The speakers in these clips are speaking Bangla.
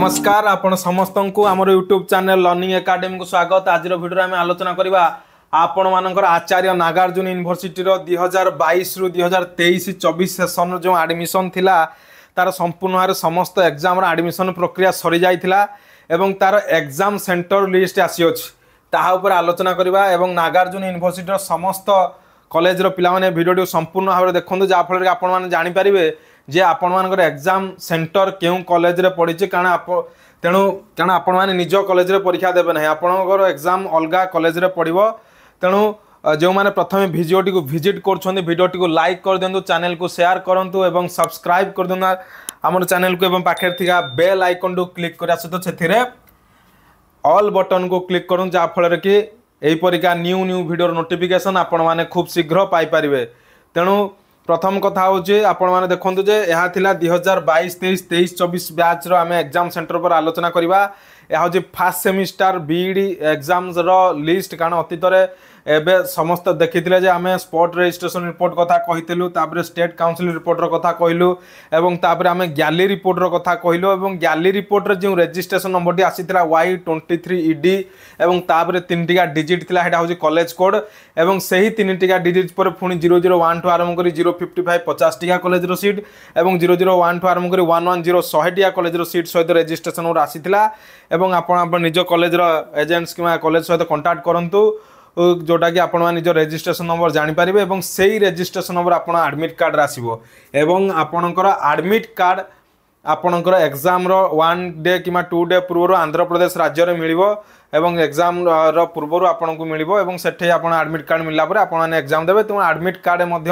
নমস্কার আপনার সমস্ত আমার ইউট্যুব চ্যানেল লর্নিং একাডেমি স্বাগত আজর ভিডিওরে আমি আলোচনা করা ଆପଣମାନଙ୍କର ଆଚାର୍ଯ୍ୟ ନାଗାର୍ଜୁନ ୟୁନିଭର୍ସିଟିର ଦୁଇ ହଜାର ବାଇଶରୁ ଦୁଇ ହଜାର ତେଇଶ ଚବିଶ ସେସନ୍ର ଯେଉଁ ଆଡ଼ମିସନ୍ ଥିଲା ତା'ର ସମ୍ପୂର୍ଣ୍ଣ ଭାବରେ ସମସ୍ତ ଏକ୍ଜାମ୍ର ଆଡ଼ମିସନ୍ ପ୍ରକ୍ରିୟା ସରିଯାଇଥିଲା ଏବଂ ତା'ର ଏକ୍ଜାମ୍ ସେଣ୍ଟର ଲିଷ୍ଟ ଆସିଅଛି ତାହା ଉପରେ ଆଲୋଚନା କରିବା ଏବଂ ନାଗାର୍ଜୁନ ୟୁନିଭର୍ସିଟିର ସମସ୍ତ କଲେଜର ପିଲାମାନେ ଭିଡ଼ିଓଟିକୁ ସମ୍ପୂର୍ଣ୍ଣ ଭାବରେ ଦେଖନ୍ତୁ ଯାହାଫଳରେ ଆପଣମାନେ ଜାଣିପାରିବେ ଯେ ଆପଣମାନଙ୍କର ଏକ୍ଜାମ୍ ସେଣ୍ଟର କେଉଁ କଲେଜରେ ପଡ଼ିଛି କାରଣ ଆପଣ ତେଣୁ କାରଣ ଆପଣମାନେ ନିଜ କଲେଜରେ ପରୀକ୍ଷା ଦେବେ ନାହିଁ ଆପଣଙ୍କର ଏକ୍ଜାମ୍ ଅଲଗା କଲେଜରେ ପଡ଼ିବ ତେଣୁ ଯେଉଁମାନେ ପ୍ରଥମେ ଭିଡ଼ିଓଟିକୁ ଭିଜିଟ୍ କରୁଛନ୍ତି ଭିଡ଼ିଓଟିକୁ ଲାଇକ୍ କରିଦିଅନ୍ତୁ ଚ୍ୟାନେଲ୍କୁ ସେୟାର କରନ୍ତୁ ଏବଂ ସବସ୍କ୍ରାଇବ୍ କରିଦିଅନ୍ତୁ ଆମର ଚ୍ୟାନେଲ୍କୁ ଏବଂ ପାଖରେ ଥିବା ବେଲ୍ ଆଇକନ୍କୁ କ୍ଲିକ୍ କରିବା ସହିତ ସେଥିରେ ଅଲ୍ ବଟନ୍କୁ କ୍ଲିକ୍ କରନ୍ତୁ ଯାହାଫଳରେ କି ଏହିପରିକା ନ୍ୟୁ ନ୍ୟୁ ଭିଡ଼ିଓର ନୋଟିଫିକେସନ୍ ଆପଣମାନେ ଖୁବ୍ ଶୀଘ୍ର ପାଇପାରିବେ ତେଣୁ প্রথম কথা হচ্ছে আপনার দেখুন যে এলা দুই হাজার বাইশ তেইশ তেইশ চবিশ ব্যাচ্র আমি এক্সাম সেন্টর উপরে আলোচনা করা ଏହା ହେଉଛି ଫାର୍ଷ୍ଟ ସେମିଷ୍ଟାର ବିଇଡ଼ି ଏକ୍ଜାମ୍ସର ଲିଷ୍ଟ କାରଣ ଅତୀତରେ এবে সমস্ত দেখিলে যে আমি স্পট রেজিষ্ট্রেসন রিপোর্ট কথা কহিলু তাপরে স্টেট কাউন্সিল রিপোর্টর কথা কইলু এবং তাপরে আমি গ্যালি রিপোর্টর কথা কইলু এবং গ্যালি রিপোর্টর যে রেজিষ্ট্রেসন নম্বরটি আসিলা ওয়াই টোয়েন্টি থ্রি ইডি এবং তাপরে তিনটিকা ডিজিট লা সেটা হচ্ছে কলেজ কোড এবং সেই তিনটিকা ডিজিট পরে পুঁ জিরো জিরো ওয়ান টু আরম্ভ করে জিরো ফিফটি ফাইভ পচাশ টিকা কলেজর সিট এবং জিরো জিরো ওয়ান টু আরম্ভ করে ওয়ান ওয়ান জিরো শহে টিকা কলেজর সিট সহ রেজিষ্ট্রেসন গোটা আসিলা এবং আপনার নিজ কলেজর এজেন্টস কিংবা কলেজ সহ কন্টাক্ট করতু ᱡੋᱴᱟକି આપણ মানি જો ৰেজিষ্ট্ৰেচন নম্বৰ জানি পৰিব আৰু সেই ৰেজিষ্ট্ৰেচন নম্বৰ આપনা এডমিট কাৰ্ড ৰাছিবো আৰু આપনকৰ এডমিট কাৰ্ড આપনকৰ এক্সামৰ 1 ডে কিমা 2 ডে প্ৰোৰ আন্ধ্ৰप्रदेश ৰাজ্যৰ মিলিবো আৰু এক্সামৰ পূৰ্বৰ আপোনকৈ মিলিবো আৰু সেইতে આપনা এডমিট কাৰ্ড মিলা পৰা আপোনানে এক্সাম দেবে তেন এডমিট কাৰ্ডৰ মধ্য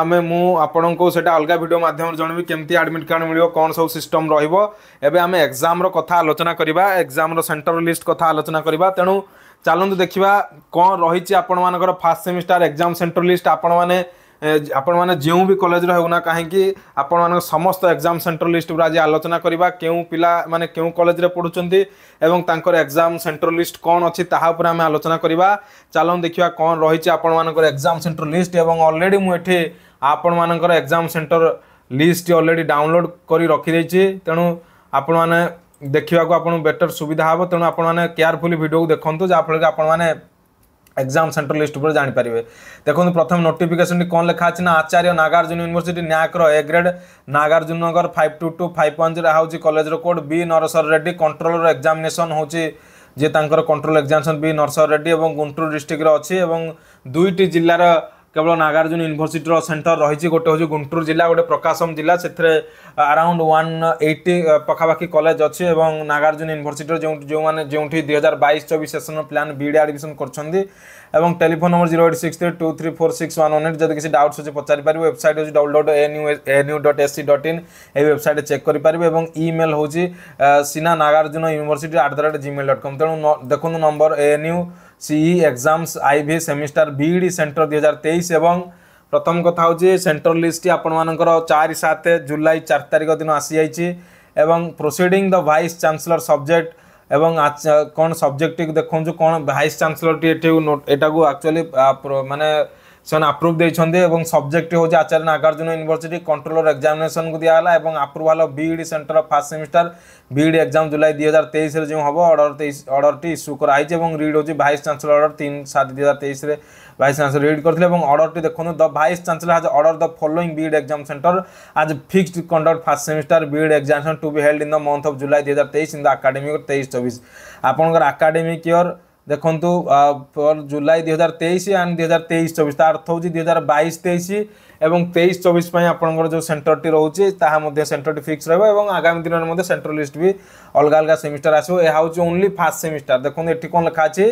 আমি মু আপোনকৈ সেইটা অলগা ভিডিঅ মাধ্যমৰ জনাবে কেমতি এডমিট কাৰ্ড মিলিবো কোন ছৱ সিস্টেম ৰহিবো এবে আমি এক্সামৰ কথা আলোচনা কৰিবা এক্সামৰ سنটাৰৰ লিষ্ট কথা আলোচনা কৰিবা তেনু ଚାଲନ୍ତୁ ଦେଖିବା କ'ଣ ରହିଛି ଆପଣମାନଙ୍କର first semester exam centre list ଆପଣମାନେ ଆପଣମାନେ ଯେଉଁ ବି କଲେଜର ହେଉନା କାହିଁକି ଆପଣମାନଙ୍କ ସମସ୍ତ ଏକ୍ଜାମ୍ ସେଣ୍ଟର ଲିଷ୍ଟ ଉପରେ ଆଜି ଆଲୋଚନା କରିବା କେଉଁ ପିଲାମାନେ କେଉଁ କଲେଜରେ ପଢ଼ୁଛନ୍ତି ଏବଂ ତାଙ୍କର ଏକ୍ଜାମ୍ ସେଣ୍ଟର ଲିଷ୍ଟ କ'ଣ ଅଛି ତାହା ଉପରେ ଆମେ ଆଲୋଚନା କରିବା ଚାଲନ୍ତୁ ଦେଖିବା କ'ଣ ରହିଛି ଆପଣମାନଙ୍କର ଏକ୍ଜାମ୍ ସେଣ୍ଟର ଲିଷ୍ଟ ଏବଂ ଅଲରେଡ଼ି ମୁଁ ଏଠି ଆପଣମାନଙ୍କର exam centre list already download କରି ରଖିଦେଇଛି ତେଣୁ ଆପଣମାନେ ଦେଖିବାକୁ ଆପଣଙ୍କୁ ବେଟର୍ ସୁବିଧା ହେବ ତେଣୁ ଆପଣମାନେ କେୟାରଫୁଲି ଭିଡ଼ିଓକୁ ଦେଖନ୍ତୁ ଯାହାଫଳରେ ଆପଣମାନେ এক্সাম সেন্ট্রাল লিস্ট উপরে জাঁপারে দেখুন প্রথম নোটিফিকেশনটি কোণ লেখা আছে না আচার্য নাগার্জুন ইউনিভার্সিটি ন্যাকর A grade Nagarjuna Nagar five two two five one zero হচ্ছে কলেজর কোড বি নরসর রেড্ডি কন্ট্রোলর এক্সামিনেসন হচ্ছে যে তাঁর কন্ট্রোল এক্সামিনেসন বি নরসর রেড্ডি এবং গুন্টুর ডিস্ট্রিক্টরে অছি এবং দুইটি জেলার কেবল নাଗାর্ଜୁନ ୟୁନିଭର୍ସିଟିର ସେଣ୍ଟର ରହିଛି ଗୋଟେ ହେଉଛି ଗୁଣ୍ଟୁର ଜିଲ୍ଲା ଗୋଟେ ପ୍ରକାଶମ ଜିଲ୍ଲା ସେଥିରେ ଆରାଉଣ୍ଡ ୱାନ୍ ଏଇଟି ପାଖାପାଖି କଲେଜ ଅଛି ଏବଂ ନାଗାର୍ଜୁନ ୟୁନିଭର୍ସିଟିର ଯେଉଁ ଯେଉଁମାନେ ଯେଉଁଠି ଦୁଇ ହଜାର ବାଇଶ ଚବିଶ ସେସନର ପ୍ଲାନ୍ ବିଡ଼ି ଆଡ଼ମିସନ୍ କରିଛନ୍ତି ଏବଂ telephone number zero eight six three two three four six one one eight ଯଦି କିଛି ଡାଉଟ୍ସ ଅଛି ପଚାରିପାରିବେ ୱେବସାଇଟ୍ ହେଉଛି W dot N U N U dot S C dot in ଏହି ୱେବସାଇଟ୍ ଚେକ୍ କରିପାରିବେ ଏବଂ ଇମେଲ୍ ହେଉଛି ସିନା Nagarjuna university at the rate gmail dot com ତେଣୁ ଦେଖନ୍ତୁ number N U CE exams आई भी सेमिस्टार बीईडी सेंटर दुई हजार तेईस एवं प्रथम कथा हूँ सेंट्रल लिस्ट आपर चार सात जुलाई चार तारिख दिन आसी एवं proceeding the vice chancellor subject एवं कौन सब्जेक्ट देखु कौन भाइस चांसलर टी एटा एक्चुअली मानने ସେମାନେ ଆପ୍ରୁଭ୍ ଦେଇଛନ୍ତି ଏବଂ ସବଜେକ୍ଟ ହେଉଛି ଆଚାର୍ଯ୍ୟ ନାଗାର୍ଜୁନ ୟୁନିଭର୍ସିଟି କଣ୍ଟ୍ରୋଲର ଏକ୍ଜାମିନେସନ୍କୁ ଦିଆହେଲା ଏବଂ approval of BEd centre first semester BEd exam ଜୁଲାଇ ଦୁଇ ହଜାର ତେଇଶରେ ଯେଉଁ ହେବ ଅର୍ଡ଼ର ତେଇଶ ଅର୍ଡ଼ରଟି ଇସ୍ୟୁ କରାହେଇଛି ଏବଂ ରିଡ୍ ହେଉଛି ଭାଇସ୍ ଚାନ୍ସେଲର ଅର୍ଡ଼ର ତିନି ସାତ ଦୁଇ ହଜାର ତେଇଶରେ ଭାଇସ୍ ଚାନ୍ସେଲର ରିଡ୍ କରିଥିଲେ ଏବଂ ଅର୍ଡ଼ରଟି ଦେଖନ୍ତୁ the vice chancellor has order the following BEd exam centre as fixed conduct first semester BEd examination to be held in the month of July ଦୁଇ ହଜାର ତେଇଶ ଇନ୍ ଦ ଆକାଡେମିକ୍ ତେଇଶ ଚବିଶ ଆପଣଙ୍କର ଆକାଡେମିକ୍ ଇୟର୍ ଦେଖନ୍ତୁ ଫର୍ ଜୁଲାଇ ହଜାର ତେଇଶ ଆଣ୍ଡ ଦୁଇହଜାର ତେଇଶ ଚବିଶ ତା ଅର୍ଥ ହେଉଛି ଦୁଇ ହଜାର ବାଇଶ ତେଇଶ ଏବଂ ତେଇଶ ଚବିଶ ପାଇଁ ଆପଣଙ୍କର ଯେଉଁ ସେଣ୍ଟରଟି ରହୁଛି ତାହା ମଧ୍ୟ ସେଣ୍ଟରଟି ଫିକ୍ସ ରହିବ ଏବଂ ଆଗାମୀ ଦିନରେ ମଧ୍ୟ ସେଣ୍ଟର ଲିଷ୍ଟ ବି ଅଲଗା ଅଲଗା ସେମିଷ୍ଟାର ଆସିବ ଏହା ହେଉଛି ଓନ୍ଲି ଫାର୍ଷ୍ଟ ସେମିଷ୍ଟାର ଦେଖନ୍ତୁ ଏଠି କ'ଣ ଲେଖା ଅଛି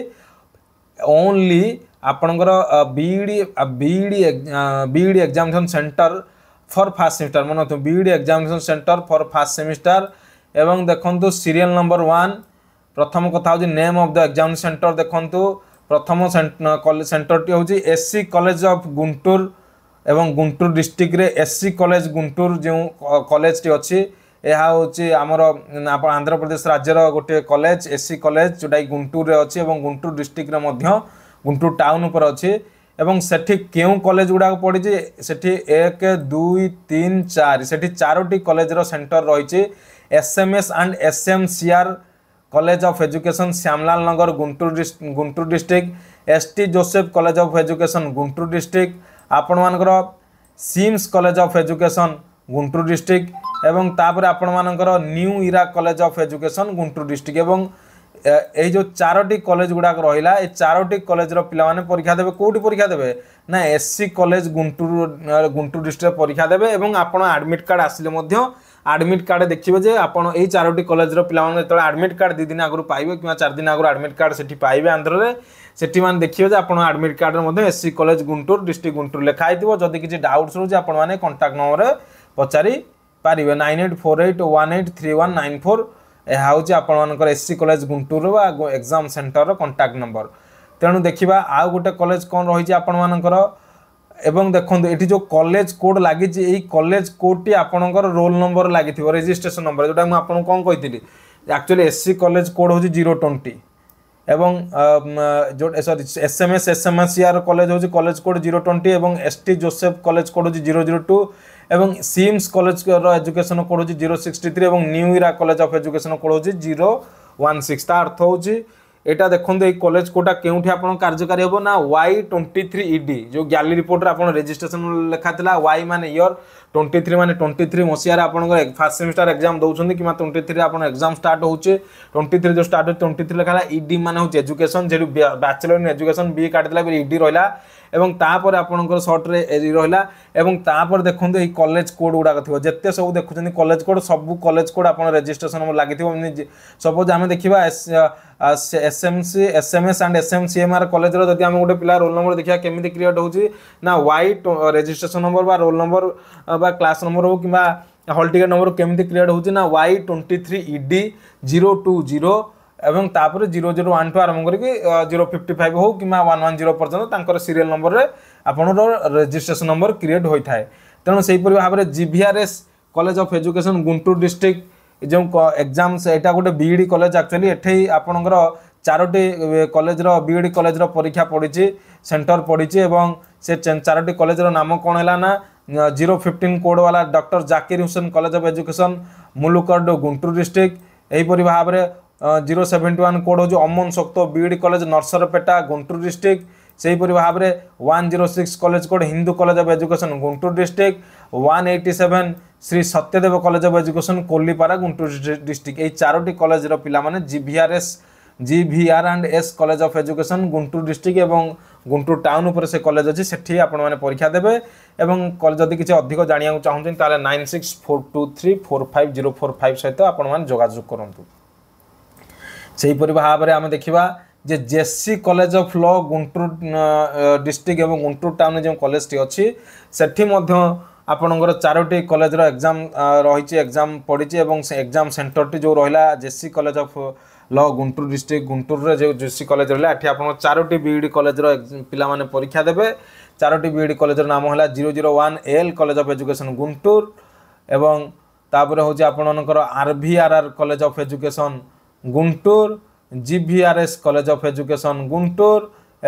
ଓନ୍ଲି ଆପଣଙ୍କର BEd BEd BEd examination centre for first semester ମନେ ରଖନ୍ତୁ BEd examination centre for first semester ଏବଂ ଦେଖନ୍ତୁ ସିରିଏଲ୍ ନମ୍ବର ୱାନ୍ ପ୍ରଥମ କଥା ହେଉଛି name of the exam centre ଦେଖନ୍ତୁ ପ୍ରଥମ ସେଣ୍ଟରଟି ହେଉଛି S C college of Guntur ଏବଂ ଗୁଣ୍ଟୁର ଡିଷ୍ଟ୍ରିକ୍ଟରେ ଏସ୍ ସି କଲେଜ ଗୁଣ୍ଟୁର ଯେଉଁ କଲେଜଟି ଅଛି ଏହା ହେଉଛି ଆମର ଆନ୍ଧ୍ରପ୍ରଦେଶ ରାଜ୍ୟର ଗୋଟିଏ କଲେଜ ଏସ୍ ସି କଲେଜ ଯେଉଁଟାକି ଗୁଣ୍ଟୁରରେ ଅଛି ଏବଂ ଗୁଣ୍ଟୁର ଡିଷ୍ଟ୍ରିକ୍ଟରେ ମଧ୍ୟ ଗୁଣ୍ଟୁର ଟାଉନ୍ ଉପରେ ଅଛି ଏବଂ ସେଠି କେଉଁ କଲେଜ ଗୁଡ଼ାକ ପଡ଼ିଛି ସେଠି ଏକ ଦୁଇ ତିନି ଚାରି ସେଠି ଚାରୋଟି କଲେଜର ସେଣ୍ଟର ରହିଛି S M S and S M C R college of education Shyamlal Nagar Guntur Guntur district S T Joseph college of education Guntur district ଆପଣମାନଙ୍କର Sims college of education Guntur district ଏବଂ ତାପରେ ଆପଣମାନଙ୍କର new era college of education Guntur district ଏବଂ ଏଇ ଯେଉଁ ଚାରୋଟି କଲେଜ ଗୁଡ଼ାକ ରହିଲା ଏ ଚାରୋଟି କଲେଜର ପିଲାମାନେ ପରୀକ୍ଷା ଦେବେ କେଉଁଠି ପରୀକ୍ଷା ଦେବେ ନା ଏସ୍ ସି କଲେଜ ଗୁଣ୍ଟୁର ଗୁଣ୍ଟୁର ଡିଷ୍ଟ୍ରିକ୍ଟରେ ପରୀକ୍ଷା ଦେବେ ଏବଂ ଆପଣ ଆଡ଼ମିଟ୍ କାର୍ଡ଼ ଆସିଲେ ମଧ୍ୟ ଆଡ଼ମିଟ୍ କାର୍ଡ଼ ଦେଖିବେ ଯେ ଆପଣ ଏଇ ଚାରୋଟି କଲେଜର ପିଲାମାନେ ଯେତେବେଳେ ଆଡ଼ମିଟ୍ କାର୍ଡ଼ ଦୁଇ ଦିନ ଆଗରୁ ପାଇବେ କିମ୍ବା ଚାରି ଦିନ ଆଗରୁ ଆଡ଼ମିଟ୍ କାର୍ଡ଼ ସେଠି ପାଇବେ ଆନ୍ଧ୍ରରେ ସେଠି ମାନେ ଦେଖିବେ ଯେ ଆପଣ ଆଡ଼ମିଟ୍ କାର୍ଡ଼ରେ ମଧ୍ୟ S C college Guntur district Guntur ଲେଖା ହେଇଥିବ ଯଦି କିଛି ଡାଉଟ୍ସ ରହୁଛି ଆପଣମାନେ କଣ୍ଟାକ୍ଟ ନମ୍ବରରେ ପଚାରି ପାରିବେ nine eight four eight one eight three one nine four ଏହା ହେଉଛି ଆପଣମାନଙ୍କର ଏସ୍ ସି କଲେଜ ଗୁଣ୍ଟୁର ବା ଏକ୍ଜାମ୍ ସେଣ୍ଟରର କଣ୍ଟାକ୍ଟ ନମ୍ବର ତେଣୁ ଦେଖିବା ଆଉ ଗୋଟେ କଲେଜ କ'ଣ ରହିଛି ଆପଣମାନଙ୍କର এবং দেখুন এটি যে কলেজ কোড লাগিছে এই কলেজ কোডটি আপনার রোল নম্বর লাগিব রেজিষ্ট্রেসন নম্বর যেটা আমি আপনার কম কী আকচুয়ালি এসসি কলেজ কোড হচ্ছে জিরো টোয়েন্টি এবং sorry S M S S M S C R college হচ্ছে কলেজ কোড জিরো টোয়েন্টি এবং S T Joseph college code হচ্ছে জিরো জিরো টু এবং সিমস কলেজ এজুকেশন কোড হচ্ছে জিরো সিক্সটি থ্রি এবং new era college of education code হচ্ছে জিরো ওয়ান সিক্স তার অর্থ হচ্ছে এটা দেখুন এই কলেজ কোটা কেউঠি আপনার কার্যকারী হব না ওয়াই টোয়েন্টি থ্রি ইডি যে গ্যালি রিপোর্টে আপনার রেজিষ্ট্রেসন লেখা লা ওয়াই মানে ইয়র টোয়েন্টি থ্রি মানে টোয়েন্টি থ্রি মশিয়ার আপনার ফার্স্ট সেমিস্টার এক্সাম দৌঁছেন কিংবা টোয়েন্টি থ্রি আপনার এক্সাম স্টার্ট হচ্ছে টোয়েন্টি থ্রি যে স্টার্ট হচ্ছে টোয়েন্টি থ্রি লেখা ইডি মানে হচ্ছে এজুকেশন যেহেতু ব্যাচেলর ইন এজুকেশন বি কাটিদেলা ইডি রহলা এবং তাপরে আপনার সর্টরে রহলা এবং তাপরে দেখুন এই কলেজ কোড গুড়া থাকবে যেতে সব দেখুন কলেজ কোড সব কলেজ কোড আপনার রেজিষ্ট্রেসন লাগিথিব সপোজ আমি দেখা এসএমসি এসএমএস আন্ড এসএমসিএমআর কলেজের যদি আমি গোটে পিলা রোল নম্বর দেখা কেমি ক্রিয়েট হচ্ছে না ওয়াই রেজিষ্ট্রেসন নম্বর বা রোল নম্বর বা ক্লাস নম্বর হোক কিংবা হল টিকেট নম্বর কেমি ক্রিয়েট হচ্ছে না Y twenty three E D zero two zero এবং তারপরে জিরো জিরো ওয়ান টু আরম্ভ করি জিরো ফিফটি ফাইভ হোক কিংবা ওয়ান ওয়ান জিরো পর্যন্ত তাঁর সিরিয়াল নম্বরের আপনার রেজিষ্ট্রেসন নম্বর ক্রিয়েট হয়ে থাকে তেমন সেইপরি ভাবে G V R S college of education Guntur district যে এক্সাম এটা গোটে বিইডি কলেজ আকচুয়ালি এটাই আপনার চারোটি কলেজের বিইডি কলেজের পরীক্ষা পড়ছে সেন্টর পড়ছে এবং সে চারোটি কলেজের নাম কোণ হল না জিরো ফিফটিন কোডওয়ালা doctor Zakir Hussain college of education মুলুকর্ড গুন্টুর ডিস্ট্রিক্ট এইপরি ভাবে জিরো সেভেন্টি ওয়ান কোড হচ্ছে অমন শক্ত BEd e college Narasaraopeta Guntur district সেইপরি ভাবে one zero six college code Hindu college of education Guntur district one eighty seven Shri Satyadev college of education Kollipara Guntur district এই চারোটি কলেজর পিলামানে G V R S G V R and S college of education Guntur district এবং গুন্টুর টাউন উপরে সে কলেজ অছি সেটি আপনার পরীক্ষা দেবে এবং যদি কিছু অধিক জাঁয়া চাহুন তাহলে nine six four two three four five zero four five সহ আপনার যোগাযোগ করতু ସେହିପରି ଭାବରେ ଆମେ ଦେଖିବା ଯେ J C college of law Guntur district ଏବଂ ଗୁଣ୍ଟୁର ଟାଉନରେ ଯେଉଁ କଲେଜଟି ଅଛି ସେଠି ମଧ୍ୟ ଆପଣଙ୍କର ଚାରୋଟି କଲେଜର ଏକ୍ଜାମ୍ ରହିଛି ଏକ୍ଜାମ୍ ପଡ଼ିଛି ଏବଂ ସେ ଏକ୍ଜାମ୍ ସେଣ୍ଟରଟି ଯେଉଁ ରହିଲା J C college of law Guntur district ଗୁଣ୍ଟୁରରେ ଯେଉଁ ଜେସି କଲେଜ ରହିଲା ଏଠି ଆପଣ ଚାରୋଟି ବିଇଡ଼ି କଲେଜର ପିଲାମାନେ ପରୀକ୍ଷା ଦେବେ ଚାରୋଟି ବିଇଡ଼ି କଲେଜର ନାମ ହେଲା zero zero one L college of education Guntur ଏବଂ ତାପରେ ହେଉଛି ଆପଣଙ୍କର R V R R college of education Guntur G V R S college of education Guntur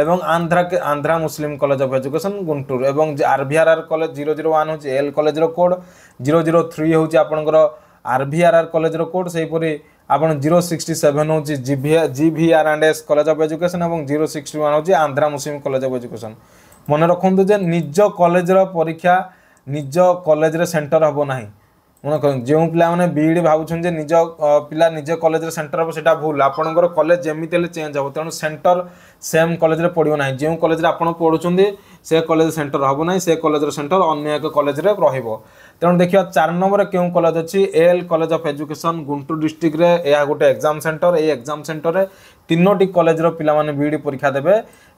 এবং Andhra Andhra Muslim college of education Guntur এবং যে R V R R college zero zero one হচ্ছে এল কলেজের কোড জিরো জিরো থ্রি হচ্ছে আপনার আরভিআরআর কলেজের কোড সেইপরি আপনার জিরো সিক্সটি সেভেন হচ্ছে G V R and S college of education এবং জিরো সিক্সটি ওয়ান হচ্ছে Andhra Muslim college of education মনে রাখুন যে নিজ কলেজের পরীক্ষা নিজ কলেজের সেন্টার হব না যে পিলা মানে বিইডি ভাবুছেন যে নিজ পিলা নিজ কলেজের সেন্টর হব সেটা ভুল আপনার কলেজ যেমিতি হলে চেঞ্জ হব তেমন সেন্টর সেম কলেজে পড়ব না যে কলেজে আপনার পড়ুছেন সে কলেজ সেন্টর হব না সে কলেজের সেন্টর অন্য এক কলেজে রহব তেমন দেখ চার নম্বর কেউ college all college of education Guntur ডিস্ট্রিক্টে এ গোটে এক্সাম সেন্টর এই এক্সাম সেন্টরের ତିନୋଟି କଲେଜର ପିଲାମାନେ ବିଇଡ଼ି ପରୀକ୍ଷା ଦେବେ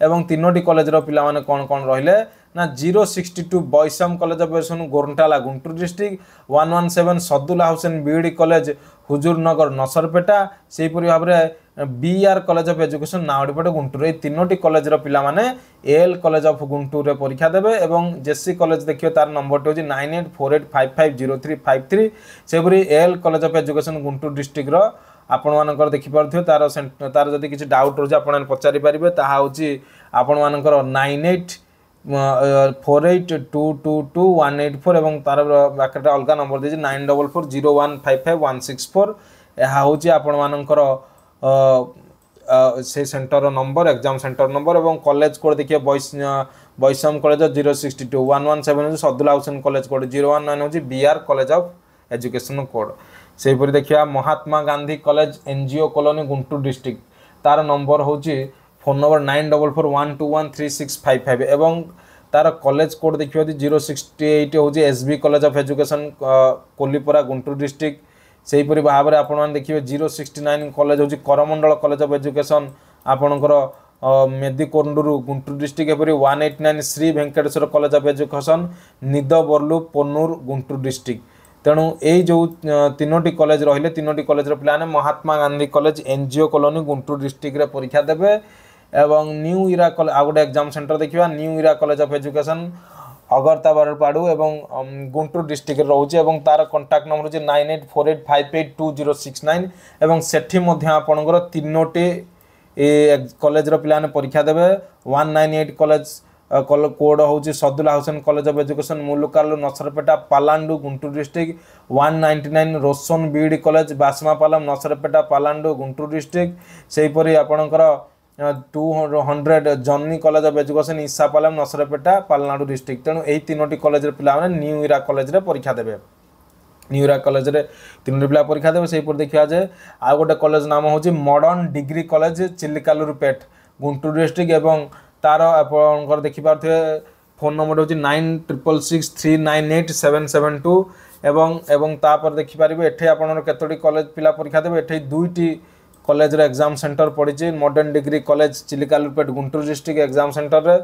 ଏବଂ ତିନୋଟି କଲେଜର ପିଲାମାନେ କ'ଣ କ'ଣ ରହିଲେ ନା ଜିରୋ ସିକ୍ସଟି ଟୁ ବୈଶାମ college of education Gorantla Guntur district one one seven Sadula Hussain BEd college Huzurnagar Narasaraopeta ସେହିପରି ଭାବରେ ବିଆର୍ କଲେଜ ଅଫ୍ ଏଜୁକେସନ୍ ନାଉଡ଼ିପେଟ ଗୁଣ୍ଟୁର ଏହି ତିନୋଟି କଲେଜର ପିଲାମାନେ ଏଏଲ୍ କଲେଜ ଅଫ୍ ଗୁଣ୍ଟୁରରେ ପରୀକ୍ଷା ଦେବେ ଏବଂ ଜେସି କଲେଜ ଦେଖିବେ ତାର ନମ୍ବରଟି ହେଉଛି nine eight four eight five five zero three five three ସେହିପରି A L college of education Guntur ଡିଷ୍ଟ୍ରିକ୍ଟର ଆପଣମାନଙ୍କର ଦେଖିପାରୁଥିବେ ତା'ର ତା'ର ଯଦି କିଛି ଡାଉଟ୍ ରହୁଛି ଆପଣମାନେ ପଚାରି ପାରିବେ ତାହା ହେଉଛି ଆପଣମାନଙ୍କର nine eight four eight two two two one eight four ଏବଂ ତା'ର ବ୍ୟାକେଟ୍ରେ ଅଲଗା ନମ୍ବର ଦେଇଛି nine double four zero one five five one six four ଏହା ହେଉଛି ଆପଣମାନଙ୍କର ସେ ସେଣ୍ଟର୍ର ନମ୍ବର ଏକ୍ଜାମ୍ ସେଣ୍ଟର୍ ନମ୍ବର ଏବଂ କଲେଜ କୋଡ଼୍ ଦେଖିବେ ବୈଷମ college zero sixty two one one seven ହେଉଛି Sadula Hussain college code zero one nine ହେଉଛି B R college of education code ସେହିପରି ଦେଖିବା Mahatma Gandhi college G O colony Guntur district ତାର ନମ୍ବର ହେଉଛି phone number nine double four one two one three six five five ଏବଂ ତାର କଲେଜ କୋଡ଼୍ ଦେଖିବା ଜିରୋ ସିକ୍ସଟି ଏଇଟ୍ ହେଉଛି S B college of education Kollipara Guntur district ସେହିପରି ଭାବରେ ଆପଣମାନେ ଦେଖିବେ ଜିରୋ ସିକ୍ସଟି ନାଇନ୍ କଲେଜ ହେଉଛି କରମଣ୍ଡଳ କଲେଜ ଅଫ୍ ଏଜୁକେସନ୍ ଆପଣଙ୍କର ମେଦିକୋଣ୍ଡରୁ ଗୁଣ୍ଟୁର ଡିଷ୍ଟ୍ରିକ୍ଟ ଏପରି one eight nine Shri Venkateswara college of education Nidubrolu ପୋନୁର ଗୁଣ୍ଟୁ district ତେଣୁ ଏଇ ଯେଉଁ ତିନୋଟି କଲେଜ ରହିଲେ ତିନୋଟି କଲେଜର ପିଲାମାନେ Mahatma Gandhi college O colony Guntur ଡିଷ୍ଟ୍ରିକ୍ଟରେ ପରୀକ୍ଷା ଦେବେ ଏବଂ ନ୍ୟୁ ଇରା କଲେ ଆଉ ଗୋଟେ ଏକ୍ଜାମ୍ ସେଣ୍ଟର ଦେଖିବା new era college of education Agatavarappadu ଏବଂ ଗୁଣ୍ଟୁର ଡିଷ୍ଟ୍ରିକ୍ଟରେ ରହୁଛି ଏବଂ ତା'ର କଣ୍ଟାକ୍ଟ ନମ୍ବର ହେଉଛି nine eight four eight five eight two zero six nine ଏବଂ ସେଠି ମଧ୍ୟ ଆପଣଙ୍କର ତିନୋଟି କଲେଜର ପିଲାମାନେ ପରୀକ୍ଷା ଦେବେ one nine eight college code ହେଉଛି Sadula Hussain college of education ମୁଲୁକାଲୁ ନସରପେଟା Palnadu Guntur district one ninety nine Roshan BEd college ବାସ୍ମାପାଲମ ନସରପେଟା ପାଲାଣ୍ଡୁ ଗୁଣ୍ଟୁର ଡିଷ୍ଟ୍ରିକ୍ଟ ସେହିପରି ଆପଣଙ୍କର two hundred journey college of education Isappalem Narasaraopeta Palnadu district ତେଣୁ ଏହି ତିନୋଟି କଲେଜର ପିଲାମାନେ ନ୍ୟୁ ଇରା କଲେଜରେ ପରୀକ୍ଷା ଦେବେ নিউরা কলেজের তিনোটি পিলা পরীক্ষা দেবে সেইপরি দেখা যে আউ গোটে কলেজ নাম হচ্ছে modern degree college Chilakaluripet Guntur district এবং ତାର ଆପଣଙ୍କର ଦେଖିପାରୁଥିବେ ଫୋନ୍ ନମ୍ବର ହେଉଛି nine triple six three nine eight seven seven two ଏବଂ ଏବଂ ତାପରେ ଦେଖିପାରିବେ ଏଠି ଆପଣଙ୍କର କେତୋଟି କଲେଜ ପିଲା ପରୀକ୍ଷା ଦେବେ ଏଠି ଦୁଇଟି କଲେଜର ଏକ୍ଜାମ୍ ସେଣ୍ଟର ପଡ଼ିଛି modern degree college Chilaka Chilakaluripet Guntur district exam ସେଣ୍ଟରରେ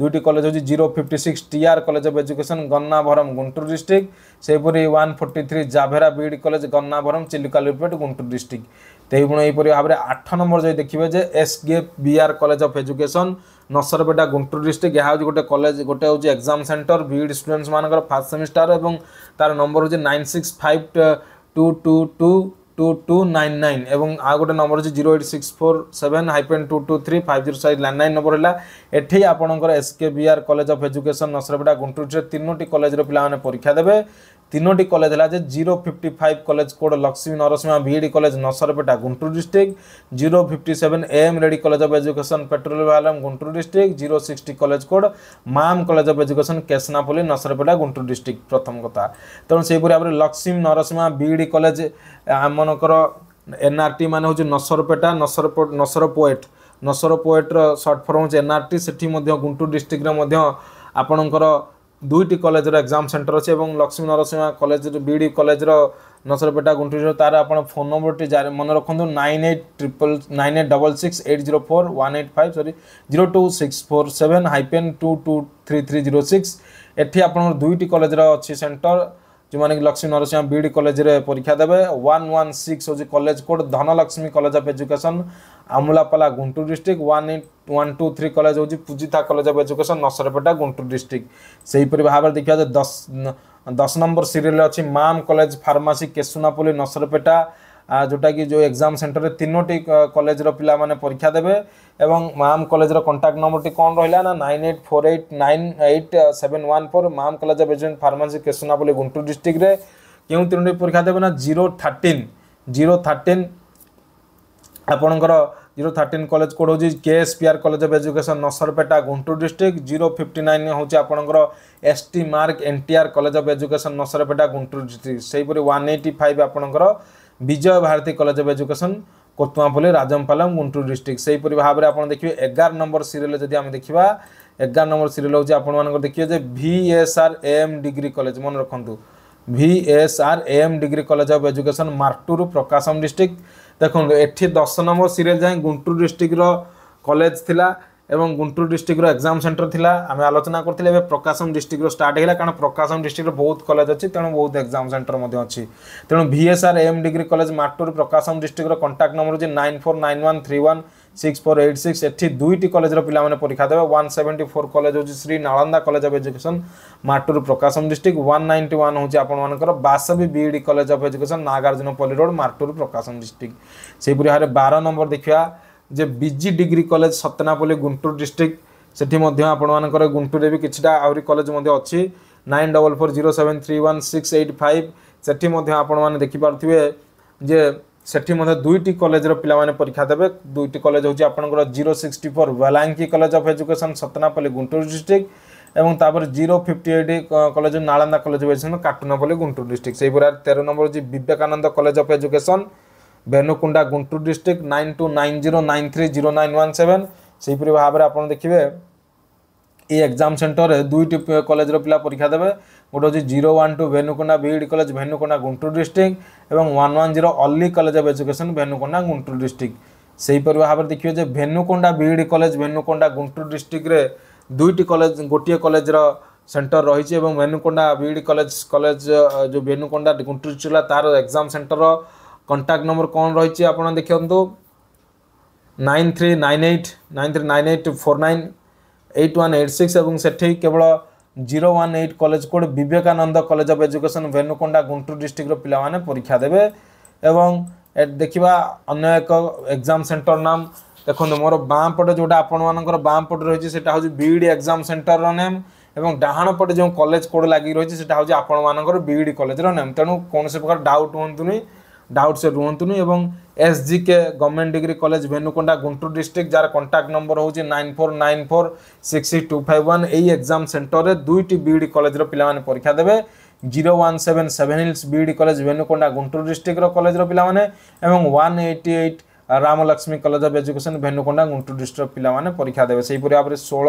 ଦୁଇଟି କଲେଜ ହେଉଛି zero fifty six T R college of education Gannavaram Guntur district ସେହିପରି one forty three Javera B Ed college Gannavaram Chilakaluripet Guntur district ତେଣୁ ଏହିପରି ଭାବରେ ଆଠ ନମ୍ବର ଯଦି ଦେଖିବେ ଯେ S B R college of education Narasaraopet Guntur district ଏହା ହେଉଛି ଗୋଟେ କଲେଜ ଗୋଟେ ହେଉଛି ଏକ୍ଜାମ୍ ସେଣ୍ଟର ବିଇଡ଼ି ଷ୍ଟୁଡେଣ୍ଟସ୍ମାନଙ୍କର ଫାର୍ଷ୍ଟ ସେମିଷ୍ଟାର ଏବଂ ତାର ନମ୍ବର ହେଉଛି nine six five two two two two two nine nine এবং আর গোটে নম্বর হচ্ছে zero eight six four seven hyphen two two three five zero size landline number হল এটি আপনার S K B R college of education Narasaraopet গুন্টুরের তিনোটি কলেজের পিলামানে পরীক্ষা দেবে ତିନୋଟି କଲେଜ ହେଲା ଯେ zero fifty five college code Lakshmi Narasimha B Ed college Narasaraopet Guntur district zero fifty seven M Reddy college of education petroleum Guntur district zero sixty college code Mam college of education Kesanapalli Narasaraopet Guntur district ପ୍ରଥମ କଥା ତେଣୁ ସେହିପରି ଭାବରେ ଲକ୍ଷ୍ମୀ ନରସିଂହା ବିଇଡ଼ି କଲେଜ ଆମମାନଙ୍କର ଏନ୍ଆର୍ଟି ମାନେ ହେଉଛି ନସରପେଟା ନସର ନସର ପୋଏଟ୍ ନସର ପୋଏଟ୍ର ସର୍ଟ ଫର୍ମ ହେଉଛି ଏନ୍ଆର୍ଟି ସେଠି ମଧ୍ୟ ଗୁଣ୍ଟୁର ଡିଷ୍ଟ୍ରିକ୍ଟରେ ମଧ୍ୟ ଆପଣଙ୍କର ଦୁଇଟି କଲେଜର ଏକ୍ଜାମ୍ ସେଣ୍ଟର ଅଛି ଏବଂ ଲକ୍ଷ୍ମୀ ନରସିଂହା କଲେଜର ବିଡ଼ି କଲେଜର ନସରପେଟା ଗୁଣ୍ଟୁର ତା'ର ଆପଣ ଫୋନ୍ ନମ୍ବରଟି ମନେ ରଖନ୍ତୁ nine eight triple nine eight double six eight zero four one eight five sorry zero two six four seven hyphen two two three three zero six ଏଠି ଆପଣଙ୍କର ଦୁଇଟି କଲେଜର ଅଛି ସେଣ୍ଟର ଯେଉଁମାନେ କି ଲକ୍ଷ୍ମୀ ନରସିଂହ ବିଇଡ଼ି କଲେଜରେ ପରୀକ୍ଷା ଦେବେ ୱାନ୍ ୱାନ୍ ସିକ୍ସ ହେଉଛି college code Dhanalakshmi college of education Amulapala Guntur district one eight one two three college হচ্ছে Pujitha college of education Narasaraopet Guntur district সেইপরি ভাবে দেখা যায় দশ দশ নম্বর সিরিয়ালে অছি মাম কলেজ ফার্মাসি কেসুনাপল্লী নসরপেটা ଯେଉଁଟାକି ଯେଉଁ ଏକ୍ଜାମ୍ ସେଣ୍ଟରରେ ତିନୋଟି କଲେଜର ପିଲାମାନେ ପରୀକ୍ଷା ଦେବେ এবং ମାମ୍ କଲେଜର କଣ୍ଟାକ୍ଟ ନମ୍ବରଟି କ'ଣ ରହିଲା ନା nine eight four eight nine eight seven one four Mam college of education pharmacy Kesanapalli Guntur ଡିଷ୍ଟ୍ରିକ୍ଟରେ କେଉଁ ତିନୋଟି ପରୀକ୍ଷା ଦେବେ ନା ଜିରୋ ଥାର୍ଟିନ୍ ଜିରୋ ଥାର୍ଟିନ୍ ଆପଣଙ୍କର ଜିରୋ ଥାର୍ଟିନ୍ କଲେଜ କୋଡ଼ ହେଉଛି K S P R college of education Narasaraopet Guntur district zero fifty nine ହେଉଛି ଆପଣଙ୍କର S T Mark N T R college of education Narasaraopet Guntur district ସେହିପରି ୱାନ୍ ଏଇଟି ଫାଇଭ୍ ଆପଣଙ୍କର Vijaya Bharati college of education Kothamapalli Rajampalam Guntur district সেইপরি ভাবে আপনার দেখবে এগার নম্বর সিরিয়াল যদি আমি দেখা এগার নম্বর সিরিয়াল হচ্ছে আপনার দেখবে যে V S R M degree college মনে রাখুন V S R M degree college of education Martur Prakasam district দেখুন এটি দশ নম্বর সিরিয়াল যাই গুন্টুর ডিস্ট্রিক্টর কলেজ লা এবং গুন্টুর ডিস্ট্রিক্টর এক্সাম সেন্টার লা আমি আলোচনা করি এবার প্রকাশম ডিস্ট্রিক্টর স্টার্ট হয়ে কারণ প্রকাশম ডিস্ট্রিক্টর বহু কলেজ অছি তেমন বহুত এক্সাম সেন্টর অনেক তেমন V S R M degree college Martur Prakasam ডিস্ট্রিক্টর কন্টাক্ট নম্বর হচ্ছে nine four nine one three one six four eight six এটি দুইটি কলেজের পিলা মানে পরীক্ষা দেবে ওয়ান সেভেন্টি ফোর কলেজ হচ্ছে Shri Nalanda college of education Martur Prakasam district one ninety one হচ্ছে আপনার বাসবী B Ed college of education Nagarjunapalli road Martur Prakasam district সেইপরি ভাবে বার নম্বর দেখা যে B G degree college Sattenapalli Guntur district ସେଠି ମଧ୍ୟ ଆପଣମାନଙ୍କର ଗୁଣ୍ଟୁରରେ ବି କିଛିଟା ଆହୁରି କଲେଜ ମଧ୍ୟ ଅଛି nine double four zero seven three one six eight five ସେଠି ମଧ୍ୟ ଆପଣମାନେ ଦେଖିପାରୁଥିବେ ଯେ ସେଠି ମଧ୍ୟ ଦୁଇଟି କଲେଜର ପିଲାମାନେ ପରୀକ୍ଷା ଦେବେ ଦୁଇଟି କଲେଜ ହେଉଛି ଆପଣଙ୍କର zero sixty four Belangi college of education Sattenapalli Guntur district এবং তারপরে zero fifty eight college Nalanda college of education Katunapalli Guntur district সেইভাবে তেরো নম্বর হচ্ছে Vivekananda college of education Vinukonda Guntur district nine two nine zero nine three zero nine one seven সেইপরি ভাবে আপনার দেখবে এই এক্সাম সেন্টরে দুইটি কলেজর পিলা পরীক্ষা দেবে গোটে হচ্ছে zero one two Vinukonda B Ed college Vinukonda Guntur district এবং one one zero Alli college of education Vinukonda Guntur district সেইপরি ভাবে দেখবে যে ভেনুকোন্ডা বিইডি কলেজ ভেনুকোন্ডা গুন্টুর ডিস্ট্রিক্টরে দুইটি কলেজ গোটিয়ে কলেজর সেন্টর রয়েছে এবং ভেনুকোন্ডা বিইডি কলেজ কলেজ যে ভেনুকোন্ডা গুন্টুর জেলা তার এক্সাম সেন্টর কন্টাক্ট নম্বর কোণ রয়েছে আপনার দেখন্তু nine three nine eight nine three nine eight four nine eight one eight six এবং সেটি কেবল zero one eight college code Vivekananda college of education Vinukonda Guntur ডিস্ট্রিক্টর পিলামানে পরীক্ষা দেবে এবং ଦେଖିବା ଅନ୍ୟ ଏକ ଏକ୍ଜାମ୍ ସେଣ୍ଟର ନାମ ଦେଖନ୍ତୁ ମୋର ବାଁ ପଟେ ଯେଉଁଟା ଆପଣମାନଙ୍କର ବାଁ ପଟେ ରହିଛି ସେଇଟା ହେଉଛି ବିଇଡ଼ି ଏକ୍ଜାମ୍ ସେଣ୍ଟରର ନେମ୍ ଏବଂ ଡାହାଣ ପଟେ ଯେଉଁ କଲେଜ କୋଡ଼ ଲାଗି ରହିଛି ସେଇଟା ହେଉଛି ଆପଣମାନଙ୍କର ବିଇଡ଼ି କଲେଜର ନେମ୍ ତେଣୁ କୌଣସି ପ୍ରକାର ଡାଉଟ୍ ହୁଅନ୍ତୁନି ডাউট সে রুহতুনি এবং S G K government degree college Vinukonda Guntur district যার কন্ট্যাক্ট নম্বর হচ্ছে nine four nine four six six two five one এই এক্সাম সেন্টরের দুইটি বিইডি কলেজর পিলামানে পরীক্ষা দেবে zero one seven seven hills B Ed college Vinukonda Guntur ডিস্ট্রিক্টর কলেজর পিলামানে এবং one eighty eight Ramalakshmi college of education Vinukonda Guntur district পিলামানে পরীক্ষা দেবে সেইপরি ভাবে ষোল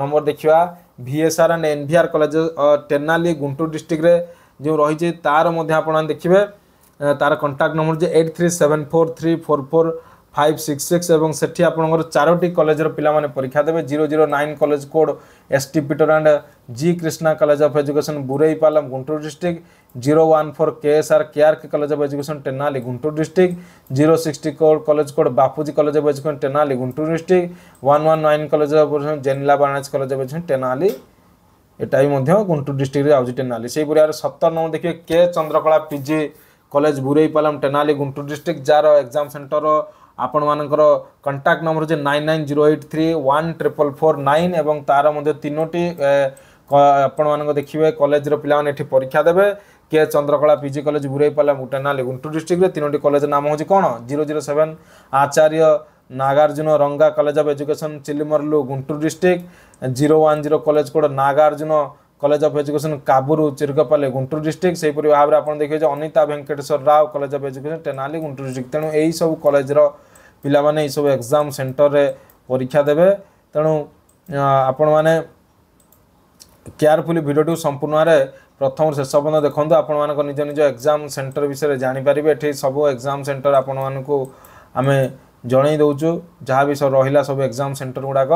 নম্বর দেখিবা V S R and N V R college Tenali Guntur ডিস্ট্রিক্টরে যে রয়েছে তার মধ্যে আপনারা দেখবে তার କଣ୍ଟାକ୍ଟ নম্বর যে eight three seven four three four four five six six এবং সেটি আপনার চারোটি কলেজের পিলা মানে পরীক্ষা দেবে zero zero nine college code S T Peter and G Krishna college of education Burripalem Guntur district zero one four K S R K R K college of education Tenali Guntur district zero sixty code college code Bapuji college of education Tenali Guntur district one one nine college of education জেনিলা বানাজ কলেজ অফ এজুকেশন টেনালি এটাই ବି গুন্টুর ডিস্ট্রিক্টে ଡିଷ୍ଟ୍ରିକ୍ଟରେ টেনালি ଟେନାଲି ସେହିପରି ଆର number number K Chandrakala P G college Burripalem Tenali Guntur district ଯାହାର ଏକ୍ଜାମ୍ ସେଣ୍ଟର ଆପଣମାନଙ୍କର କଣ୍ଟାକ୍ଟ ନମ୍ବର ହେଉଛି nine nine zero eight three one triple four nine ଏବଂ ତା'ର ମଧ୍ୟ ତିନୋଟି ଆପଣମାନଙ୍କ ଦେଖିବେ କଲେଜର ପିଲାମାନେ ଏଠି ପରୀକ୍ଷା ଦେବେ কে চন্দ্রকলা পিজি কলেজ বুড়াইপালা মুটানালি গুন্টুর ডিস্ট্রিক্টে তিনোটি কলেজের নাম হচ্ছে কোণ zero zero seven Acharya Nagarjuna Ranga college of education Chilumuru Guntur district zero one zero college code Nagarjuna college of education काबुर चिरकपाल गुंटूर डिस्ट्रिक्ट से भाव में आप देखिए Anitha Venkateswara Rao college of education Tenali Guntur district तेणु यही सब कलेजर पिला सब एग्जाम सेन्टर में परीक्षा देवे तेणु आपण मैंने केयरफुल भिडटू संपूर्ण भाव प्रथम शेष पर्यटन देखते आपण मानक निज निज एग्जाम सेन्टर विषय जापर ये सब एग्जाम सेन्टर आपण मानक आम जनई जहाँ भी सब रहा सब एग्जाम सेन्टर गुड़ाक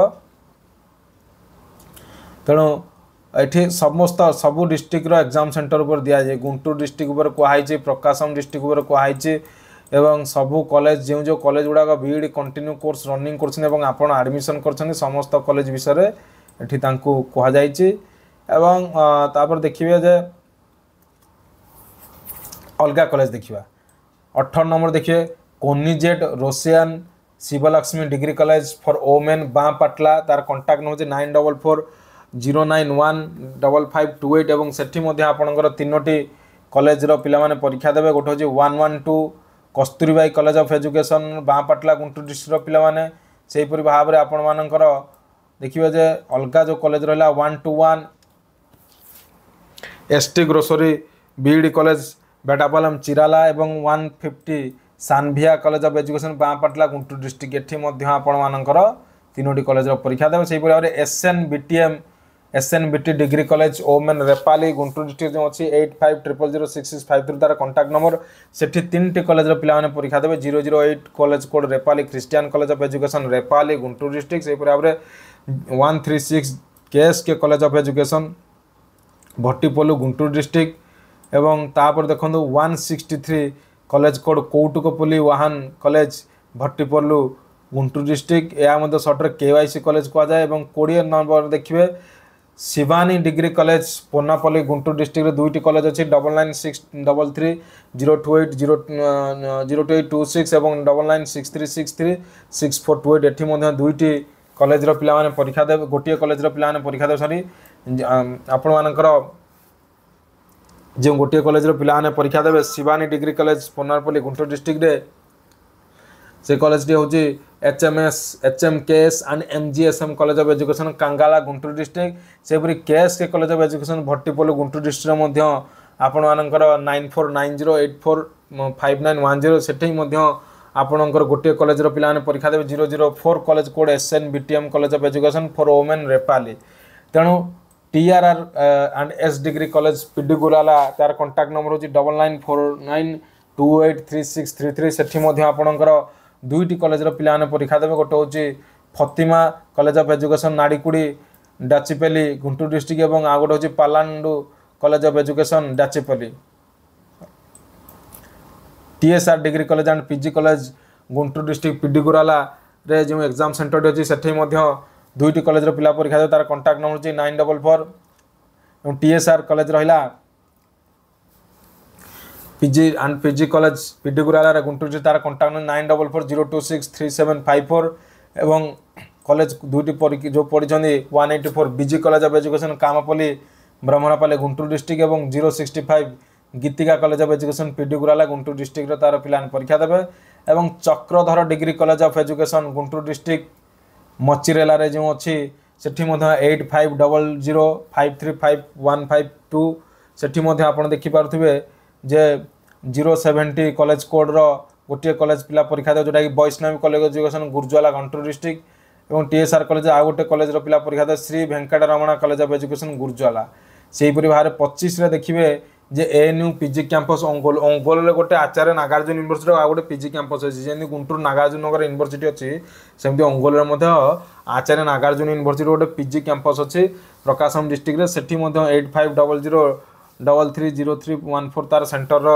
तेणु এটি সমস্ত সবু ডিস্ট্রিক্টর এক্সাম সেন্টর উপরে দিয়া যায় গুন্টুর ডিস্ট্রিক্ট উপরে কুহাইছে প্রকাশম ডিস্ট্রিক্ট উপরে কুহাইছে এবং সবু কলেজ যে যে কলেজ গুড়া বিইড কন্টিনিউ কোর্স রনিং করছেন এবং আপনার আডমিশন করছেন সমস্ত কলেজ বিষয়ে এটি তাঁকু কুহযাইছে এবং তারপর দেখবে যে অলগা কলেজ দেখবা অঠর নম্বর দেখবে Konijeti Rosaiah Sivalakshmi degree college for women Bapatla তার কন্টাক্ট নম্বর হচ্ছে nine double four zero nine one double five two eight এবং সেটি মধ্যে আপনার তিনোটি কলেজর পিলামানে পরীক্ষা দেবে গোটে হচ্ছে one one two Kasturibai college of education Bapatla Guntur ডিস্ট্রিক্টর পিলামানে সেইপরি ভাবে আপনার দেখবে যে অলগা যে কলেজ রহলা one two one S T grocery B Ed college Vetapalem Chirala এবং ওয়ান ফিফটি সানভিয়া college of education Bapatla Guntur district এটি মধ্যে আপনার তিনোটি কলেজর পরীক্ষা দেবে সেইপরি ভাবে S N B T M S N B T degree college women Repalle Guntur district যে অনেক eight five triple zero six six five three তার কন্টাক্ট নম্বর সেটি তিনটি কলেজর পিলামানে পরীক্ষা দেবে zero zero eight college code Repalle Christian college of education Repalle Guntur district সেইপরি ভাবে one three six K S K college of education Bhattiprolu Guntur district এবং তাপরে দেখুন one sixty three college code Kautukapalli ওয়াহান কলেজ ভট্টিপোলু গুন্টুর ডিস্ট্রিক্ট ଏହା ମଧ୍ୟ ସର୍ଟରେ କେ ୱାଇ ସି କଲେଜ କୁହାଯାଏ ଏବଂ କୋଡ଼ିଏ ନମ୍ବର ଦେଖିବେ ଶିବାନୀ ଡିଗ୍ରୀ କଲେଜ ପୋନାପଲ୍ଲୀ ଗୁଣ୍ଟୁର ଡିଷ୍ଟ୍ରିକ୍ଟରେ ଦୁଇଟି କଲେଜ ଅଛି double nine six double three zero two eight zero zero two eight two six ଏବଂ double nine six three six three six four two eight ଏଠି ମଧ୍ୟ ଦୁଇଟି କଲେଜର ପିଲାମାନେ ପରୀକ୍ଷା ଦେବେ ଗୋଟିଏ କଲେଜର ପିଲାମାନେ ପରୀକ୍ଷା ଦେଉଛନ୍ତି ଆପଣମାନଙ୍କର ଯେଉଁ ଗୋଟିଏ କଲେଜର ପିଲାମାନେ ପରୀକ୍ଷା ଦେବେ ଶିବାନୀ ଡିଗ୍ରୀ କଲେଜ ପୋନାପଲ୍ଲୀ ଗୁଣ୍ଟୁର ଡିଷ୍ଟ୍ରିକ୍ଟରେ ସେ କଲେଜଟି ହେଉଛି H M S H M K S and M G S M college of education Kangala Guntur district ସେହିପରି K S K college of education Bhattiprolu Guntur ଡିଷ୍ଟ୍ରିକ୍ଟରେ ମଧ୍ୟ ଆପଣମାନଙ୍କର nine four nine zero eight four five nine one zero ସେଠି ମଧ୍ୟ ଆପଣଙ୍କର ଗୋଟିଏ କଲେଜର ପିଲାମାନେ ପରୀକ୍ଷା ଦେବେ zero zero four college code S N B T M college of education for women Repalle ତେଣୁ T R R and S degree college Piduguralla ତା'ର କଣ୍ଟାକ୍ଟ ନମ୍ବର ହେଉଛି double nine four nine two eight three six three three ସେଠି ମଧ୍ୟ ଆପଣଙ୍କର ଦୁଇଟି କଲେଜର ପିଲାମାନେ ପରୀକ୍ଷା ଦେବେ ଗୋଟେ ହେଉଛି Fatima college of education Nadikudi Dachepalli Guntur district ଏବଂ ଆଉ ଗୋଟେ ହେଉଛି Palnadu college of education Dachepalli T S R degree college and P G college Guntur district ପି ଡି ଗୁରାଲାରେ ଯେଉଁ ଏକ୍ଜାମ୍ ସେଣ୍ଟରଟି ଅଛି ସେଠି ମଧ୍ୟ ଦୁଇଟି କଲେଜର ପିଲା ପରୀକ୍ଷା ଦେବେ ତା'ର କଣ୍ଟାକ୍ଟ ନମ୍ବର ହେଉଛି ନାଇନ୍ ଡବଲ୍ ଫୋର୍ ଏବଂ ଟିଏସ୍ଆର୍ କଲେଜ ରହିଲା PG and PG college Piduguralla Guntur జిల్లాর contact number nine double four zero two six three seven five four এবং কলেজ দুইটি ଯେଉଁ ପଢ଼ିଛନ୍ତି one eighty four BG college of education Kampalli Brahmanapalli Guntur district ଏବଂ zero sixty five Geethika college of education Piduguralla Guntur ଡିଷ୍ଟ୍ରିକ୍ଟର ତା'ର ପିଲାମାନେ ପରୀକ୍ଷା ଦେବେ ଏବଂ Chakradhar degree college of education Guntur district ମଚିରେଲାରେ ଯେଉଁ ଅଛି ସେଠି ମଧ୍ୟ eight five double zero five three five one five two ସେଠି ମଧ୍ୟ ଆପଣ ଦେଖିପାରୁଥିବେ ଯେ ଜିରୋ ସେଭେଣ୍ଟି କଲେଜ କୋଡ଼୍ର ଗୋଟିଏ କଲେଜ ପିଲା ପରୀକ୍ଷା ଦେବ ଯେଉଁଟାକି Vaishnavi college education Gurazala Guntur district ଏବଂ ଟିଏସ୍ଆର୍ କଲେଜ ଆଉ ଗୋଟେ କଲେଜର ପିଲା ପରୀକ୍ଷା ଦେବ Sri Venkataramana college of education Gurazala ସେହିପରି ଭାବରେ ପଚିଶରେ ଦେଖିବେ ଯେ ଏଏନ୍ୟୁ ପିଜି କ୍ୟାମ୍ପସ୍ ଓଙ୍ଗୋଲ ଓଙ୍ଗୋଲରେ ଗୋଟେ ଆଚାର୍ଯ୍ୟ ନାଗାର୍ଜୁନ ୟୁନିଭର୍ସିଟି ଆଉ ଗୋଟେ ପିଜି କ୍ୟାମ୍ପସ୍ ଅଛି ଯେମିତି ଗୁଣ୍ଟୁର ନାଗାର୍ଜୁନ ନଗର ୟୁନିଭର୍ସିଟି ଅଛି ସେମିତି ଓଙ୍ଗୋଲରେ ମଧ୍ୟ ଆଚାର୍ଯ୍ୟ ନାଗାର୍ଜୁନ ୟୁନିଭର୍ସିଟି ଗୋଟେ ପିଜି କ୍ୟାମ୍ପସ୍ ଅଛି ପ୍ରକାଶମ ଡିଷ୍ଟ୍ରିକ୍ଟରେ ସେଠି ମଧ୍ୟ eight five double zero double three zero three one four ତା'ର ସେଣ୍ଟରର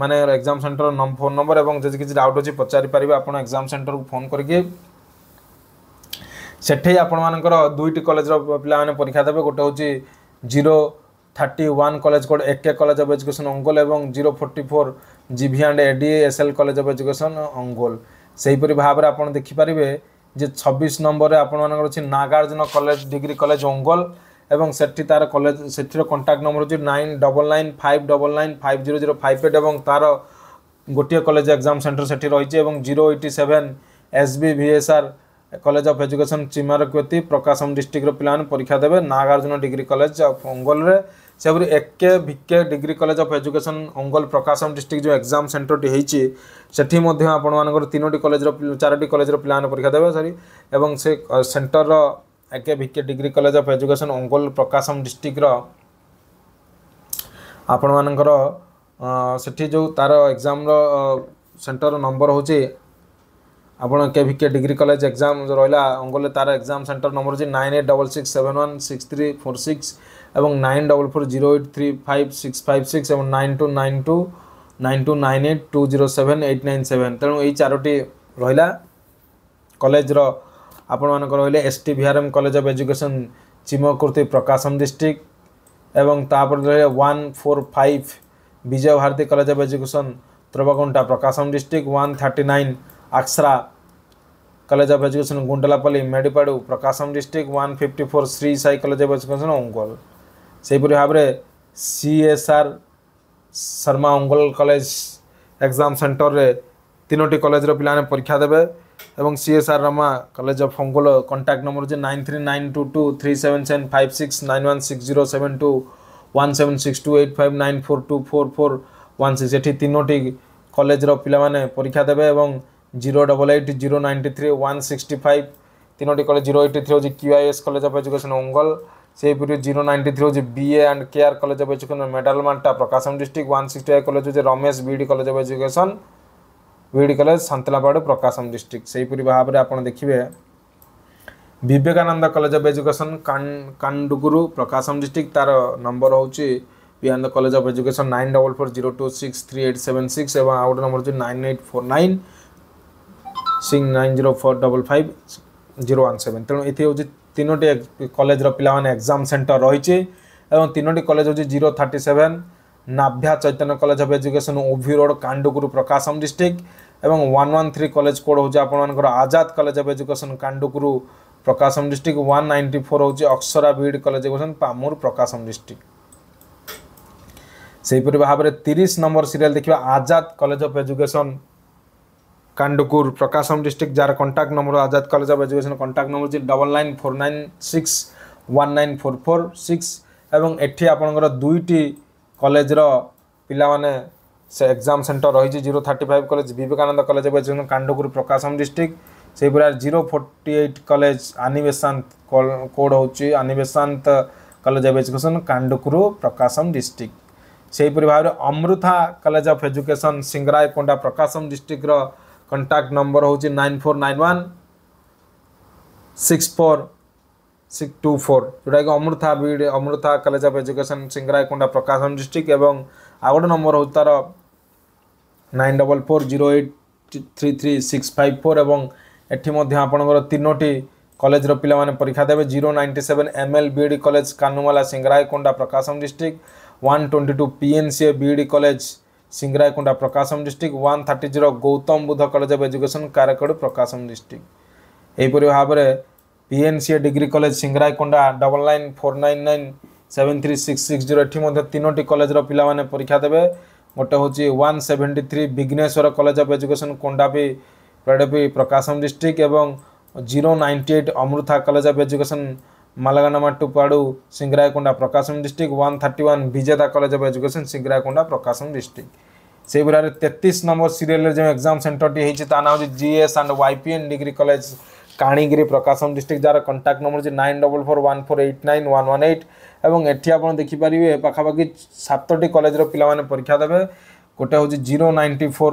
ମାନେ ଏକ୍ଜାମ୍ ସେଣ୍ଟର ଫୋନ୍ ନମ୍ବର ଏବଂ ଯଦି କିଛି ଡାଉଟ୍ ଅଛି ପଚାରିପାରିବେ ଆପଣ ଏକ୍ଜାମ୍ ସେଣ୍ଟରକୁ ଫୋନ୍ କରିକି ସେଠି ଆପଣମାନଙ୍କର ଦୁଇଟି କଲେଜର ପିଲାମାନେ ପରୀକ୍ଷା ଦେବେ ଗୋଟେ ହେଉଛି zero thirty one college code A K college of education Ongole এবং zero forty four GV and ADA S L college of education Ongole সেইপরি ভাবে আপনার দেখিপারে যে ছবিশ নম্বরে আপনার অনেক Nagarjuna college degree college Ongole এবং সেটি তার কলেজ সেটির কন্টাক্ট নম্বর ହେଉଛି nine double nine five double nine five zero zero five eight ଏବଂ ତାର ଗୋଟିଏ କଲେଜ ଏକ୍ଜାମ୍ ସେଣ୍ଟର ସେଠି ରହିଛି ଏବଂ zero eighty seven S B VSR college of education Chimakurthi Prakasam ଡିଷ୍ଟ୍ରିକ୍ଟର ପିଲାମାନେ ପରୀକ୍ଷା ଦେବେ ନାଗାର୍ଜୁନ ଡିଗ୍ରୀ କଲେଜ ଅଫ୍ ଅଙ୍ଗଲରେ ସେପରି AK VK degree college of education Ongole Prakasam district ଯେଉଁ ଏକ୍ଜାମ୍ ସେଣ୍ଟରଟି ହେଇଛି ସେଠି ମଧ୍ୟ ଆପଣମାନଙ୍କର ତିନୋଟି କଲେଜର ଚାରୋଟି କଲେଜର ପିଲାମାନେ ପରୀକ୍ଷା ଦେବେ ସରି ଏବଂ ସେ ସେଣ୍ଟରର ଆଜ୍ଞା VK degree college of education Ongole Prakasam ଡିଷ୍ଟ୍ରିକ୍ଟର ଆପଣମାନଙ୍କର ସେଠି ଯେଉଁ ତା'ର ଏକ୍ଜାମ୍ର ସେଣ୍ଟର ନମ୍ବର ହେଉଛି ଆପଣ K V K degree college exam ଯେଉଁ ରହିଲା ଅଙ୍ଗଲରେ ତା'ର ଏକ୍ଜାମ୍ ସେଣ୍ଟର ନମ୍ବର ହେଉଛି nine eight double six seven one six three four six ଏବଂ nine double four zero eight three five six five six ଏବଂ nine two nine two nine two nine eight two zero seven eight nine seven ତେଣୁ ଏଇ ଚାରୋଟି ରହିଲା କଲେଜର ଆପଣମାନଙ୍କର ରହିଲେ S T VRM college of education Chimakurthi Prakasam district ଏବଂ ତାପରେ ରହିଲେ one four five Vijaya Bharati college of education Trabagunta Prakasam district one thirty nine Akshara college of education Gundlapalli Medipadu Prakasam district one fifty four Sri Sai college of education Ongole সেইপরি ভাবে CSR Sharma Ongole college exam সেন্টরের তিনোটি কলেজর পিলানে পরীক্ষা দেবে এবং CSR Rama college of ফঙ্কোলো contact number হচ্ছে nine three nine two two three seven seven five six nine one six zero seven two one seven six two eight five nine four two four four one six এটি তিনোটি কলেজর পিলাମାନେ পরীক্ষা দেবে এবং zero double eight zero ninety three one sixty five তিনোটি কলেজ জিরো এইটি থ্রি হচ্ছে QIS college of education Ongole ସେହିପରି ଜିରୋ নাইনটি ଥ୍ରୀ ହେଉଛି B A care college of of মেডালমানটা Medalamanta district district one sixty eight college ହେଉଛି Ramesh B Ed college of B Ed college Santhanuthalapadu Prakasam district ସେହିପରି ଭାବରେ ଆପଣ ଦେଖିବେ Vivekananda college of education Kandukur Prakasam district ତାର ନମ୍ବର ହେଉଛି Vihaan college of education nine double four zero two six three eight seven six ଏବଂ ଆଉ ଗୋଟେ ନମ୍ବର ହେଉଛି nine eight four nine six nine zero four double five zero one seven ତେଣୁ ଏଠି ହେଉଛି ତିନୋଟି କଲେଜର ପିଲାମାନେ ଏକ୍ଜାମ୍ ସେଣ୍ଟର ରହିଛି ଏବଂ ତିନୋଟି କଲେଜ ହେଉଛି zero thirty seven Navya Chaitanya college of education OV road Kandukur Prakasam district এবং one one three college code হচ্ছে আপনার Azad college of education Kandukur Prakasam district one ninety four হচ্ছে Akshara B Ed college education Pamur Prakasam district সেইপরি ভাবে তিরিশ নম্বর সিরিয়াল দেখবা Azad college of education Kandukur Prakasam district যার contact number Azad college of education contact number হচ্ছে double nine four nine six one nine four four six এবং এটি আপনার দুইটি କଲେଜର ପିଲାମାନେ ସେ ଏକ୍ଜାମ୍ ସେଣ୍ଟର ରହିଛି zero thirty five college Vivekananda college ଏବେ କାଣ୍ଡଗୁରୁ ପ୍ରକାଶମ ଡିଷ୍ଟ୍ରିକ୍ଟ ସେହିଭଳି zero forty eight college Annie Besant code ହେଉଛି Annie Besant college of education Kandukur Prakasam district ସେହିପରି ଭାବରେ Amrita college of education Singarayakonda Prakasam ଡିଷ୍ଟ୍ରିକ୍ଟର କଣ୍ଟାକ୍ଟ ନମ୍ବର ହେଉଛି nine four nine one six four six two four ଯେଉଁଟାକି Amrita B Ed Amrita college of education ସିଙ୍ଗରାଇକୁଣ୍ଡା ପ୍ରକାଶନ ଡିଷ୍ଟ୍ରିକ୍ଟ ଏବଂ ଆଉ ଗୋଟେ ନମ୍ବର ହେଉଛି ତା'ର nine double four zero eight three three six five four এবং এটি মধ্যে আপনার তিনোটি কলেজর পিলামানে পরীক্ষা দেবে zero ninety seven M L B Ed college Kanumalla Singarayakonda Prakasam district one twenty two PNCA B Ed college Singarayakonda Prakasam district one thirty zero Gautam Buddha college of education Karakod Prakasam district এইপরি ভাবে PNCA degree college Singarayakonda double nine four nine nine seven three six six zero এটি ମଧ୍ୟ ତିନୋଟି କଲେଜର ପିଲାମାନେ ପରୀକ୍ଷା ଦେବେ ଗୋଟେ ହେଉଛି one seventy three Vighneswara college of education Kondapi ପ୍ରାଡ଼ପି ପ୍ରକାଶମ ଡିଷ୍ଟ୍ରିକ୍ଟ ଏବଂ zero ninety eight Amrita college of education Mulaguntapadu Singarayakonda Prakasam district one thirty one Vijetha college of education Singarayakonda Prakasam district ସେହିଭଳି ତେତିଶ ନମ୍ବର ସିରିଏଲରେ ଯେଉଁ ଏକ୍ଜାମ୍ ସେଣ୍ଟରଟି ହେଇଛି ତା ନାଁ ହେଉଛି GS and YPN degree college Kanigiri Prakasam district যার কন্টাক্ট নম্বর হচ্ছে nine double four one four eight nine one one eight এবং এটি আপনার দেখিপারে পাখাপাখি সাতটি কলেজর পিলামানে পরীক্ষা দেবে গোটে হচ্ছে zero ninety four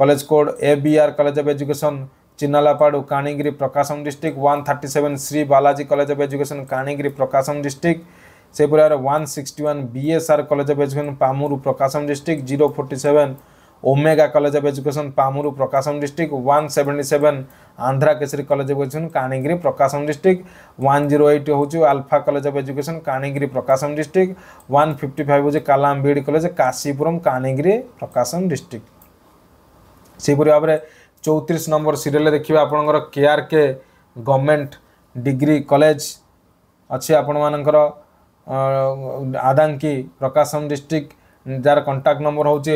college code A B R college of education Chinnalapadu Kanigiri Prakasam district one thirty seven Sri Balaji college of education Kanigiri Prakasam district ସେହିପରି ଭାବରେ one sixty one BSR college of education Pamuru Prakasam district zero forty seven Omega college of education Pamuru Prakasam district one seventy seven Andhra Kesari college of education Kanigiri Prakasam district one zero eight हूँ Alpha college of education Kanigiri Prakasam district one fifty five हूँ Kalam B Ed college Kasipuram Kanigiri Prakasam district सेपरी भाव में चौतीस नंबर सीरीयल देखिए आपंकर के R K government degree college अच्छे आपण मानकर आदांकी प्रकाशम डिस्ट्रिक्ट যার কন্টাক্ট নম্বর হচ্ছে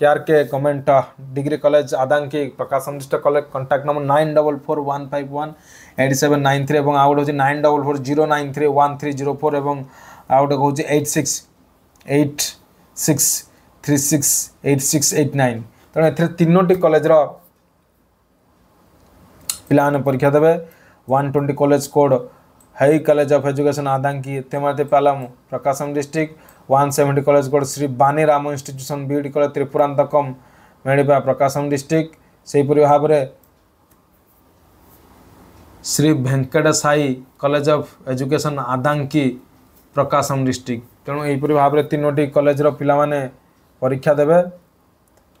K R K government degree college Addanki Prakasam संश्लिष्ट college contact number nine double four one five one eight seven nine three और आउ गोटे हूँ nine double four zero nine three one three zero four और आउ गोटे कौन eight six eight six three six eight six eight nine तेणु तीनोटी कलेजर पे परीक्षा देवे वन ट्वेंटी कलेज कोड हई कलेज अफ एजुकेशन आदांकी तेमाते पालम Prakasam district one seventy college code Sri Vani Ram intuition B Ed college Tripurantakam मेड़ा प्रकाशम डिस्ट्रिक्टपर भाव Sri Venkat college of education Addanki Prakasam district तेणुपरी भाव में तीनो कलेजर पे परीक्षा देवे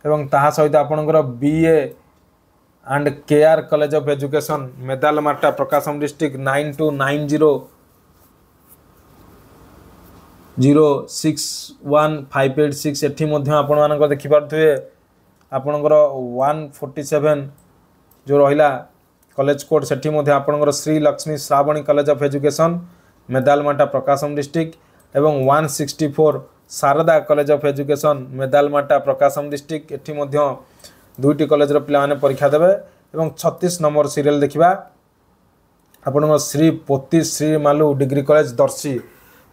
एवं सहित आपणकर BA and K R college of education Medalamanta Prakasam district nine two nine zero zero six one five eight six ଏଠି ମଧ୍ୟ ଆପଣମାନଙ୍କ ଦେଖିପାରୁଥିବେ ଆପଣଙ୍କର ୱାନ୍ ଫୋର୍ଟି ସେଭେନ୍ ଯେଉଁ ରହିଲା କଲେଜ କୋର୍ଟ ସେଠି ମଧ୍ୟ ଆପଣଙ୍କର Sri Lakshmi Sravani college of education Medalamanta Prakasam district ଏବଂ one sixty four Sarada college of education Medalamanta Prakasam district ଏଠି ମଧ୍ୟ ଦୁଇଟି କଲେଜର ପିଲାମାନେ ପରୀକ୍ଷା ଦେବେ ଏବଂ ଛତିଶ ନମ୍ବର ସିରିଏଲ୍ ଦେଖିବା ଆପଣଙ୍କ Sri Potti Sriramulu degree college Darsi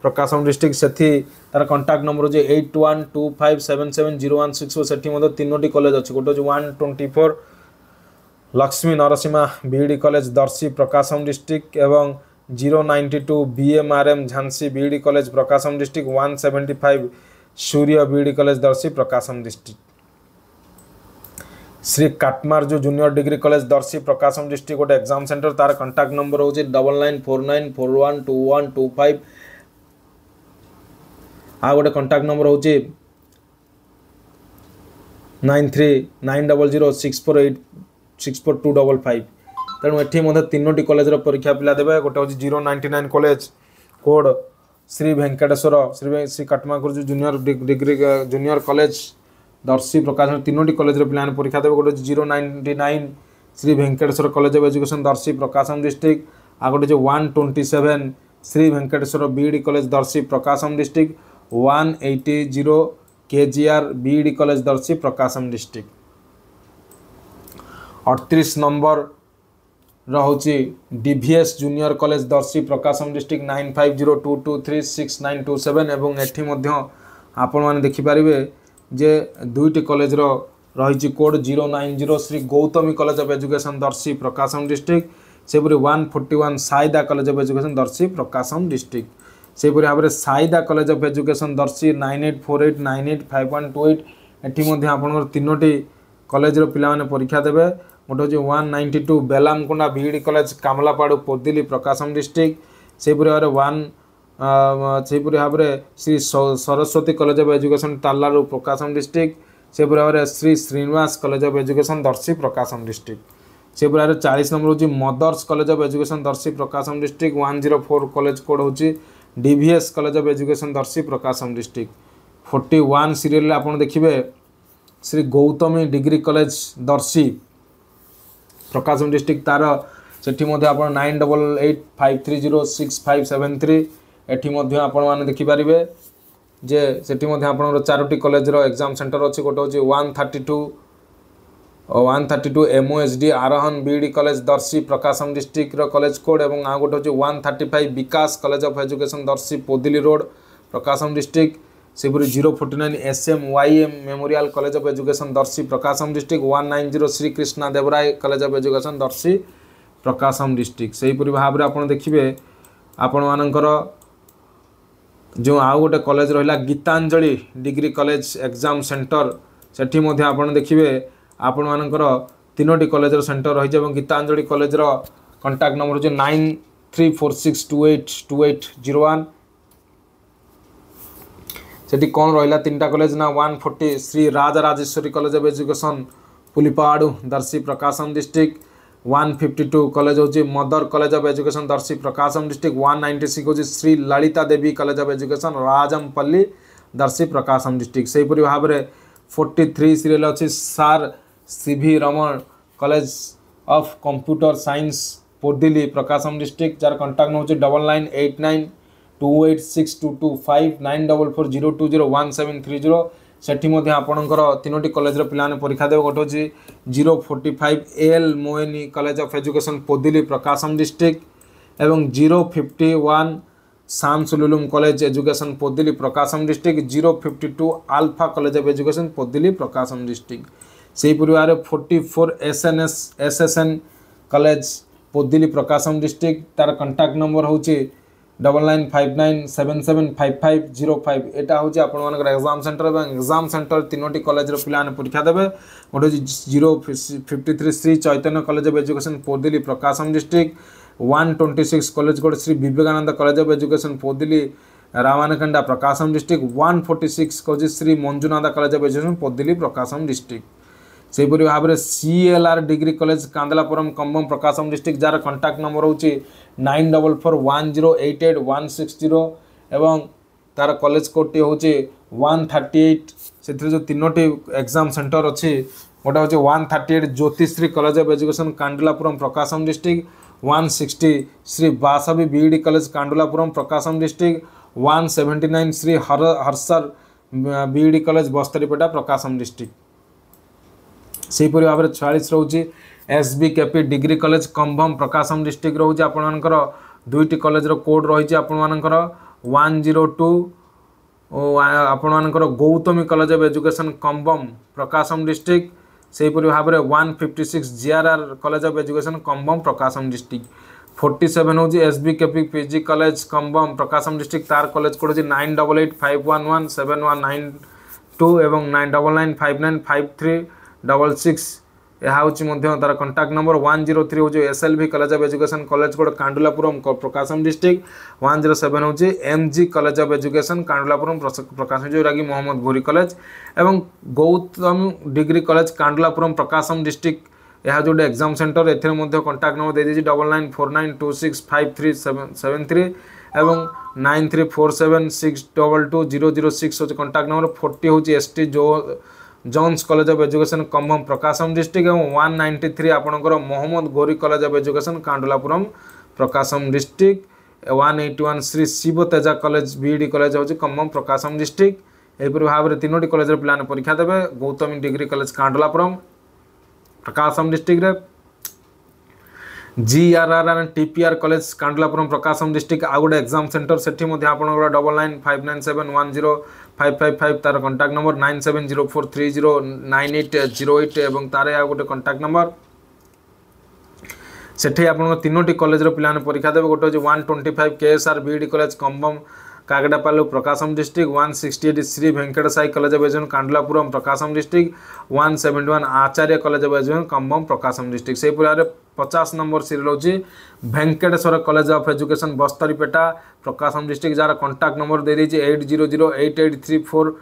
Prakasam district ସେଠି ତାର କଣ୍ଟାକ୍ଟ ନମ୍ବର ହେଉଛି eight one two five seven seven zero one six four ସେଠି ମଧ୍ୟ ତିନୋଟି କଲେଜ ଅଛି ଗୋଟେ ହେଉଛି one twenty four Lakshmi Narasimha B Ed college Darsi Prakasam district ଏବଂ zero ninety two BMRM Jhansi B Ed college Prakasam district one seventy five Surya B Ed college Darsi Prakasam district Sri Katamaraju junior degree college Darsi Prakasam district গোটে এক্সাম সেন্টার তার কন্টাক্ট নম্বর হচ্ছে double nine four nine four one two one two five ଆଉ ଗୋଟେ କଣ୍ଟାକ୍ଟ ନମ୍ବର ହେଉଛି nine three nine double zero six four eight six four two double five ତେଣୁ ଏଠି ମଧ୍ୟ ତିନୋଟି କଲେଜର ପରୀକ୍ଷା ପିଲା ଦେବେ ଗୋଟେ ହେଉଛି zero ninety nine college code Shri Venkateswara Shri Shri କାଟମାକୁରୁଜୁ junior degree junior college Darsi Prakash ତିନୋଟି କଲେଜର ପିଲାମାନେ ପରୀକ୍ଷା ଦେବେ ଗୋଟେ ହେଉଛି zero ninety nine Shri Venkateswara college of education Darsi Prakasam district ଆଉ ଗୋଟେ ହେଉଛି one twenty seven Shri Venkateswara BEd college Darsi Prakasam district one eighty zero KGR BEd college Darsi Prakasam district অড়তিশ নম্বর রহুচি DVS junior college Darsi Prakasam district nine five zero two two three six nine two seven এবং এটি মধ্য ଆପଣମାନେ ଦେଖିପାରିବେ ଯେ ଦୁଇଟି କଲେଜର ରହିଛି code zero nine zero Shri Gautami college of education Darsi Prakasam district ସେହିପରି one forty one Saida college of education Darsi Prakasam district ସେହିପରି ଭାବରେ Saida college of education Darsi nine eight four eight nine eight five one two eight ଏଠି ମଧ୍ୟ ଆପଣଙ୍କର ତିନୋଟି କଲେଜର ପିଲାମାନେ ପରୀକ୍ଷା ଦେବେ ଗୋଟେ ହେଉଛି one ninety two Bellamkonda BEd college Kamalapadu Podili Prakasam district ସେହିପରି ଭାବରେ ୱାନ୍ ସେହିପରି ଭାବରେ Shri Saraswati college of education ତାର୍ଲାରୁ ପ୍ରକାଶମ ଡିଷ୍ଟ୍ରିକ୍ଟ ସେହିପରି ଭାବରେ Shri Srinivasa college of education Darsi Prakasam district ସେହିପରି ଭାବରେ ଚାଳିଶ ନମ୍ବର ହେଉଛି mother's college of education Darsi Prakasam district one zero four college code ହେଉଛି DVS college of education Darsi Prakasam district forty one serial আপনার দেখবে Shri Gautami degree college Darsi Prakasam district তার সেটি মধ্যে আপনার nine double eight five three zero six five seven three এটি মধ্যে আপনার দেখিপারে যে সেটি মধ্যে আপনার চারোটি কলেজর এক্সাম সেন্টর অছে গোটে হচ্ছে one thirty two one thirty two MOSD Arohan BEd college Darsi Prakasam ডিস্ট্রিক্টর কলেজ কোড এবং আউ গোটে হচ্ছে one thirty five Vikas college of education Darsi Podili road Prakasam district ସେହିପରି zero forty nine S M Y M memorial college of education Darsi Prakasam district one nine zero Srikrishna Devaraya college of education Darsi Prakasam district ସେହିପରି ଭାବରେ ଆପଣ ଦେଖିବେ ଆପଣମାନଙ୍କର ଯେଉଁ ଆଉ ଗୋଟେ କଲେଜ ରହିଲା Gitanjali degree college exam centre ସେଠି ମଧ୍ୟ ଆପଣ ଦେଖିବେ ଆପଣମାନଙ୍କର ତିନୋଟି କଲେଜର ସେଣ୍ଟର ରହିଛି ଏବଂ ଗୀତାଞ୍ଜଳି କଲେଜର କଣ୍ଟାକ୍ଟ ନମ୍ବର ହେଉଛି nine three four six two eight two eight zero one সেটি কোণ রহিলা তিনটা কলেজ না one forty Shri Raja Rajeshwari college of education Pulipadu Darsi Prakasam district one fifty two college হচ্ছে mother college of education Darsi Prakasam district one ninety six হচ্ছে Shri Lalita Devi college of education Rajampalli Darsi Prakasam district সেইপরি ভাবে ফোর্টি থ্রি সিরিয়াল অ sir CV Raman college of computer science Podili Prakasam district যার কন্টাক্ট নেওয়া হচ্ছে double nine eight nine two eight six two two five nine double four zero two zero one seven three zero ସେଠି ମଧ୍ୟ ଆପଣଙ୍କର ତିନୋଟି କଲେଜର ପିଲାମାନେ ପରୀକ୍ଷା ଦେବେ ଗୋଟେ ହେଉଛି ଜିରୋ ଫୋର୍ଟି ଫାଇଭ୍ ଏଲ୍ ମୋଏନି college of education Podili Prakasam district ଏବଂ ଜିରୋ ଫିଫ୍ଟି ୱାନ୍ ସାମ୍ସ ଲୁଲୁମ୍ college education Podili Prakasam district zero fifty two alpha college of education Podili Prakasam district ସେହିପରି ଭାବରେ forty four S N S S S N college Podili Prakasam district ତା'ର କଣ୍ଟାକ୍ଟ ନମ୍ବର ହେଉଛି double nine five nine seven seven five five zero five ଏଇଟା ହେଉଛି ଆପଣମାନଙ୍କର ଏକ୍ଜାମ୍ ସେଣ୍ଟର ଏବଂ ଏକ୍ଜାମ୍ ସେଣ୍ଟର ତିନୋଟି କଲେଜର ପିଲାମାନେ ପରୀକ୍ଷା ଦେବେ ଗୋଟେ ହେଉଛି zero fifty three Shri Chaitanya college of education Podili Prakasam district one twenty six college ଗୋଟେ Shri Vivekananda college of education Podili ରାମାନକଣ୍ଡା Prakasam district one forty six ହେଉଛି Shri Manjunath college of education Podili Prakasam district ସେହିପରି ଭାବରେ CLR degree college Kandulapuram Cumbum Prakasam district ଯାହାର କଣ୍ଟାକ୍ଟ ନମ୍ବର ହେଉଛି nine double four one zero eight eight one six zero ଏବଂ ତା'ର କଲେଜ କୋଡ଼ଟି ହେଉଛି ୱାନ୍ ଥାର୍ଟି ଏଇଟ୍ ସେଥିରେ ଯେଉଁ ତିନୋଟି ଏକ୍ଜାମ୍ ସେଣ୍ଟର ଅଛି ଗୋଟେ ହେଉଛି one thirty eight Jyotishri college of education Kandulapuram Prakasam district one sixty Shri ବାସବୀ BEd college Kandulapuram Prakasam district one seventy nine Shri ହର ହର୍ସର BEd college Bestavaripeta Prakasam district ସେହିପରି ଭାବରେ ଛୟାଳିଶ ରହୁଛି S B KP degree college Cumbum Prakasam district ରହୁଛି ଆପଣମାନଙ୍କର ଦୁଇଟି କଲେଜର କୋଡ଼୍ ରହିଛି ଆପଣମାନଙ୍କର ୱାନ୍ ଜିରୋ ଟୁ ଆପଣମାନଙ୍କର Gautami college of education Cumbum Prakasam district ସେହିପରି ଭାବରେ one fifty six G R R college of education Cumbum Prakasam district forty seven ହେଉଛି S B KP PG college Cumbum Prakasam district ତାର କଲେଜ କୋଡ଼ ହେଉଛି nine double eight five one one seven one nine two ଏବଂ nine double nine five nine five three double six ଏହା ହେଉଛି ମଧ୍ୟ ତା'ର contact number one zero three ହେଉଛି S L V college of education college code Kandulapuram Prakasam district one zero seven ହେଉଛି M G college of education Kandulapuram Prakasam ଯେଉଁଟାକି ମହମ୍ମଦ ଘୁରି କଲେଜ ଏବଂ Gautam degree college Kandulapuram Prakasam district ଏହା ଯେଉଁଟା ଏକ୍ଜାମ୍ ସେଣ୍ଟର ଏଥିରେ ମଧ୍ୟ କଣ୍ଟାକ୍ଟ ନମ୍ବର ଦେଇଦେଇଛି double nine four nine two six five three seven seven three ଏବଂ nine three four seven six double two zero zero six ହେଉଛି କଣ୍ଟାକ୍ଟ ନମ୍ବର ଫୋର୍ଟି ହେଉଛି ଏସ୍ ଟି ଜୋ Jones college of education Cumbum Prakasam district एवं वन नाइंटी थ्री आपंकर Mohammad Ghori college of education Kandulapuram Prakasam district one eighty one Shri Shiva Teja college BEd college हूँ कम्भम प्रकाशम डिस्ट्रिक्ट ଏହିପରି ଭାବରେ ତିନୋଟି କଲେଜରେ ପିଲାମାନେ ପରୀକ୍ଷା ଦେବେ ଗୌତମୀ ଡିଗ୍ରୀ କଲେଜ କାଣ୍ଡଲାପୁରମ ପ୍ରକାଶମ ଡିଷ୍ଟ୍ରିକ୍ଟରେ GRR and TPR college Kandulapuram Prakasam district ଆଉ ଗୋଟେ ଏକ୍ଜାମ୍ ସେଣ୍ଟର ସେଠି ମଧ୍ୟ ଆପଣଙ୍କର double nine five nine seven one zero five five five তার contact number nine seven zero four three zero nine eight zero eight এবং তার ଆଉ ଗୋଟେ କଣ୍ଟାକ୍ଟ ନମ୍ବର ସେଠି ଆପଣଙ୍କ ତିନୋଟି କଲେଜର ପିଲାମାନେ ପରୀକ୍ଷା ଦେବେ ଗୋଟେ ହେଉଛି one twenty five K S R BEd college Cumbum କାଗଡ଼ାପାଲୁ Prakasam district one sixty eight Shri Venkata Sai college of education Kandulapuram Prakasam district one seventy one Acharya college of education Cumbum Prakasam district ସେହିପରି ଭାବରେ पचास नंबर सीरियल हो Venkateswara college of education Bestavaripeta Prakasam district जार कंटाक्ट नंबर दे eight zero zero eight eight three four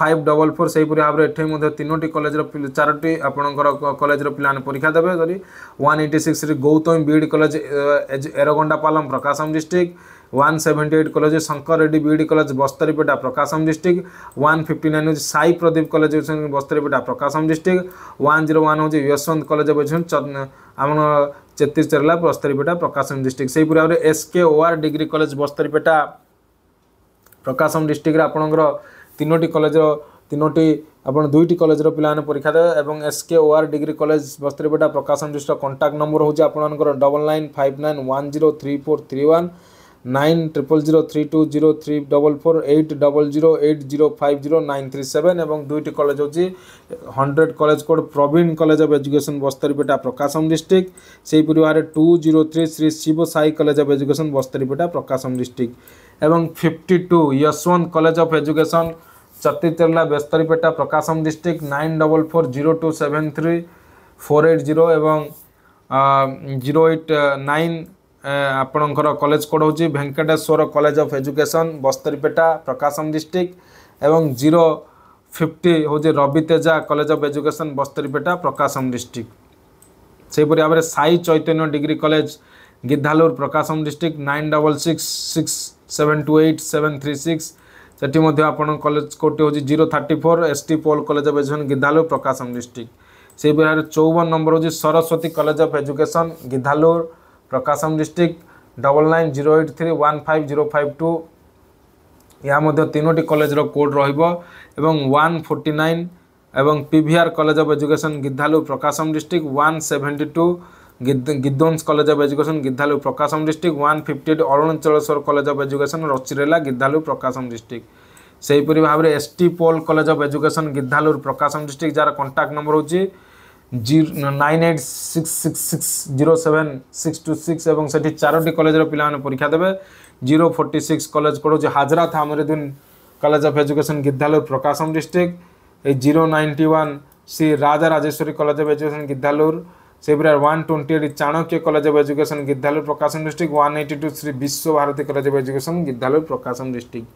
five double four সেইপরি ভাবে এটি মধ্যে তিনোটি কলেজর চারোটি আপনার কলেজর পিলানে পরীক্ষা দেবে সরি ওয়ান এইটি সিক্সরে Gautam BEd college Yerragondapalem Prakasam district one seventy eight college Shankar Reddy BEd college Bestavaripeta Prakasam district one fifty nine हूँ साई प्रदीप कॉलेज होती Bestavaripeta Prakasam district one zero one हूँ यशवंत कॉलेज आम छत्तीस चेरला बस्तरीपेटा प्रकाशम डिस्ट्रिक्ट से पूरा S K OR degree college Bestavaripeta Prakasam district आपणकर तीनोटी कॉलेज তিনোটি আপনার দুইটি কলেজের পিলানে পরীক্ষা দেবে এবং SK OR degree college Bestavaripeta Prakasam district contact number হচ্ছে আপনার double nine five nine one zero three four three one nine triple zero three two zero three double four eight double zero eight zero five zero nine three seven এবং দুইটি কলেজ হচ্ছে hundred college code Praveen college of education Bestavaripeta Prakasam district সেইপরি ভাবে two zero three Shri Shiva Sai college of education Bestavaripeta Prakasam district এবং fifty two Yashwant college of education চত্রিচেরলা Bestavaripeta Prakasam district nine double four zero two seven three four eight zero এবং জিরো এইট নাইন ଆପଣଙ୍କର କଲେଜ କୋଡ଼ ହେଉଛି Venkateswara college of education Bestavaripeta Prakasam district ଏବଂ ଜିରୋ ଫିଫ୍ଟି ହେଉଛି Ravi Teja college of education Bestavaripeta Prakasam district ସେହିପରି ଭାବରେ Sai Chaitanya degree college Giddalur Prakasam district nine double six six seven two eight seven three six ସେଠି ମଧ୍ୟ ଆପଣଙ୍କ କଲେଜ କୋଡ଼ଟି ହେଉଛି zero thirty four S T Paul college of education Giddalur Prakasam district ସେହିପରି ଭାବରେ ଚଉବନ ନମ୍ବର ହେଉଛି Saraswati college of education Giddalur Prakasam district double nine zero eight three one five zero five two ଏହା ମଧ୍ୟ ତିନୋଟି କଲେଜର କୋଡ଼୍ ରହିବ ଏବଂ ୱାନ୍ ଫୋର୍ଟି ନାଇନ୍ ଏବଂ P V R college of education Giddalur Prakasam district one seventy two Gideons college of education Giddalur Prakasam district one fifty eight Arunachaleswara college of education Racherla Giddalur Prakasam district ସେହିପରି ଭାବରେ S T Paul college of education Giddalur Prakasam district ଯାହାର କଣ୍ଟାକ୍ଟ ନମ୍ବର ହେଉଛି zero nine eight six six six zero seven six two six এবং সেটি চারোটি কলেজর পিলাମାନେ পরীক্ষা দেবে zero forty six college code হচ্ছে Hazrat Amiruddin college of education Giddalur Prakasam district এই zero ninety one Shri Raja Rajeshwari college of education Giddalur ସେହିଭଳି one twenty eight Chanakya college of education Giddalur Prakasam district one eighty two Shri Vishwabharati college of education Giddalur Prakasam district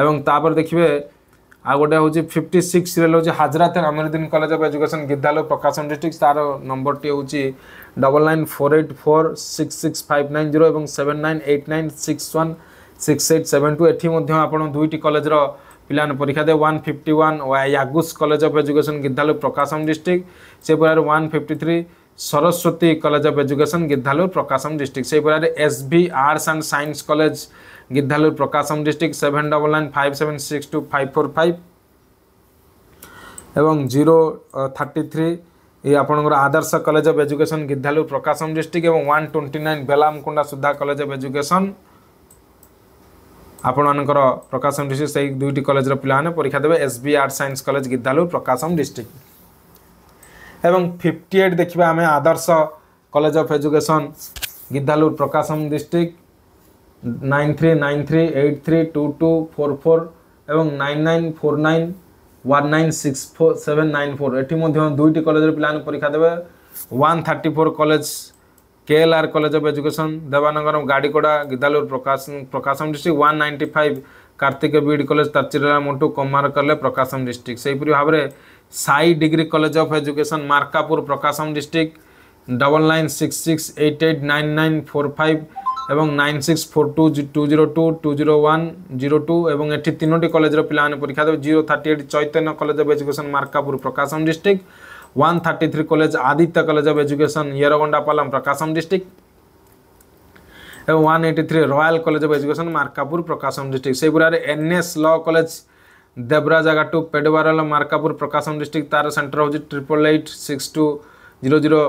ଏବଂ ତାପରେ ଦେଖିବେ ଆଉ ଗୋଟେ ହେଉଛି ଫିଫ୍ଟି ସିକ୍ସ ସିରିଏଲ୍ ହେଉଛି Hazrat Amiruddin college of education Giddalur Prakasam district ତା'ର ନମ୍ବରଟି ହେଉଛି double nine four eight four six six five nine zero ଏବଂ seven nine eight nine six one six eight seven two ଏଠି ମଧ୍ୟ ଆପଣ ଦୁଇଟି କଲେଜର ପିଲାମାନେ ପରୀକ୍ଷା ଦେବେ ୱାନ୍ ଫିଫ୍ଟି ୱାନ୍ ୟାଗୁସ୍ college of education Giddalur Prakasam district ସେହିପରି one fifty three Saraswati college of education Giddalur Prakasam district ସେହିପରି S B arts and science college Giddalur Prakasam district seven double nine five seven six two five four five এবং জিরো থার্টি থ্রি এই আপনার Adarsh college of education Giddalur Prakasam district এবং one twenty nine Bellamkonda Sudha college of education ଆପଣମାନଙ୍କର ପ୍ରକାଶମ ଡିଷ୍ଟ୍ରିକ୍ଟ ସେଇ ଦୁଇଟି କଲେଜର ପିଲାମାନେ ପରୀକ୍ଷା ଦେବେ S B art science college Giddalur Prakasam district ଏବଂ ଫିଫ୍ଟି ଏଇଟ୍ ଦେଖିବା ଆମେ Adarsh college of education Giddalur Prakasam district nine three nine three eight three two two four four এবং nine nine four nine one nine six four seven nine four এটি মধ্যে দুইটি কলেজের পিলাকে পরীক্ষা দেবে one thirty four college K L R college of education Devanagaram Gadikoda Giddalur Prakasam Prakasam district one ninety five Karthik BEd college তারচিরা মন্টু কমারকলে প্রকাশম ডিস্ট্রিক্ট সেইপরি ভাবে Sai degree college of education Markapur Prakasam district double nine six six eight eight nine nine four five এবং nine six four two two zero two two zero one zero two এবং এটি তিনোটি কলেজের পিলামানে পরীক্ষা দেবে zero thirty eight Chaitanya college of education Markapur Prakasam district one thirty three college Aditya college of education Yerragondapalem Prakasam district এবং one eighty three royal college of education Markapur Prakasam district সেইগুলার এনএস ল কলেজ দেবরা টু পেডবারল মার্কাপুর প্রকাশম ডিস্ট্রিক্ট তার সেন্টার হচ্ছে triple eight six two zero zero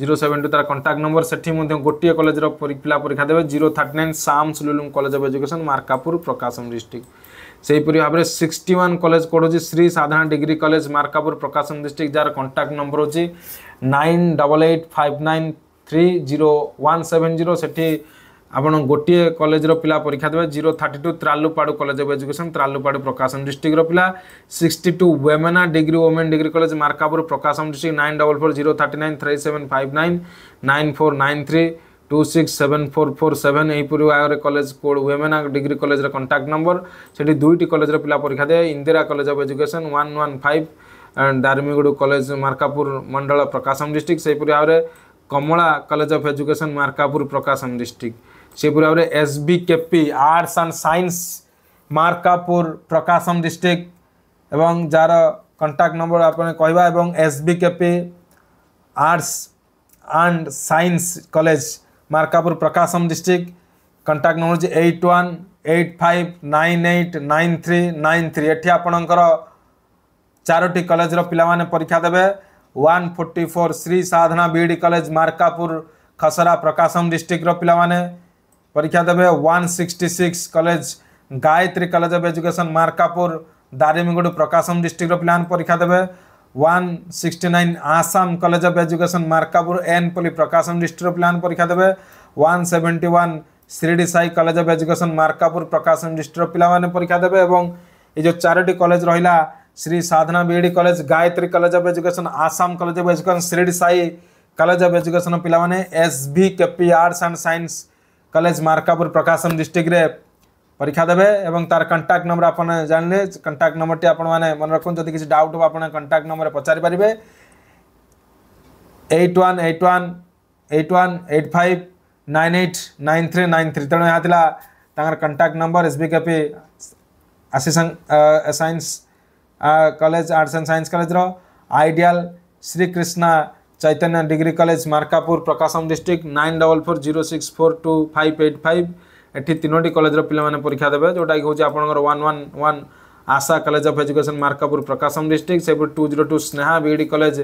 zero seven two তার কন্টাক্ট নম্বর সেটি মধ্যে গোটিয়ে কলেজের পিলা পরীক্ষা দেবে জিরো থার্টি নাইন সাম সুলুলুম college of education Markapur Prakasam district সেইপরি ভাবে সিক্সটি ওয়ান কলেজ পড়ুছি Shri Sadhana degree college Markapur Prakasam district যার কন্টাক্ট নম্বর হচ্ছে nine double eight five nine three zero one seven zero সেটি ଆପଣ ଗୋଟିଏ କଲେଜର ପିଲା ପରୀକ୍ଷା ଦେବେ zero thirty two Tarlupadu college of education Tarlupadu ପ୍ରକାଶମ ଡିଷ୍ଟ୍ରିକ୍ଟର ପିଲା ସିକ୍ସଟି ଟୁ ୱେମେନା degree women degree college Markapur Prakasam district nine double four zero thirty nine three seven five nine nine four nine three two six seven four four seven ଏହିପରି ଭାବରେ କଲେଜ କୋଡ଼ ୱିମେନା ଡିଗ୍ରୀ କଲେଜର କଣ୍ଟାକ୍ଟ ନମ୍ବର ସେଠି ଦୁଇଟି କଲେଜର ପିଲା ପରୀକ୍ଷା ଦେବେ Indira college of education one one five Darimadugu college Markapur mandal Prakasam district ସେହିପରି ଭାବରେ Kamala college of education Markapur Prakasam district से पूरा पूरे S B KP arts and science Markapur Prakasam district এবং যার কন্টাক্ট নম্বর আপনার কহবা এবং S B KP arts and science college Markapur Prakasam district contact number হচ্ছে eight one eight five nine eight nine three nine three এটি আপনার চারোটি কলেজর পিলামানে পরীক্ষা দেবে one forty four Shri Sadhana BEd college Markapur খসরা প্রকাশম ডিস্ট্রিক্টর পিলামানে परीक्षा देवे one sixty six college Gayatri college of education मार्कापुर Darimadugu Prakasam डिस्ट्रिक्टर पिलान परीक्षा देवे one sixty nine Assam college of education Markapur एन पली प्रकाशम डिस्ट्रिक्टर पिलान परीक्षा देवे one seventy one Shirdi Sai college of education Markapur Prakasam डिस्ट्रिक्टर पिलाने परीक्षा देवे और ये जो कलेज रहा Shri Sadhana BEd college Gayatri college of education Assam college of education Shirdi Sai college of education पिलाने S B KP arts and science college Markapur Prakasam डिस्ट्रिक्ट्रे परीक्षा देवे और तार कंटाक्ट नंबर आप जाने कंटाक्ट नंबर टी आप मन रखु जदि किसी डाउट हम आप कंटाक्ट नंबर पचारि पारे eight one eight one eight one eight five nine eight nine three nine three तेणु यहाँ contact number S B KP आशी science college arts and science कलेजर ideal Srikrishna Chaitanya degree college Markapur Prakasam district nine double four zero six four two five eight five এটি তিনোটি কলেজর পিলামানে পরীক্ষা দেবে যেটা হচ্ছে আপনার one one one Asha college of education Markapur Prakasam district সেপটে two zero two Sneha BEd college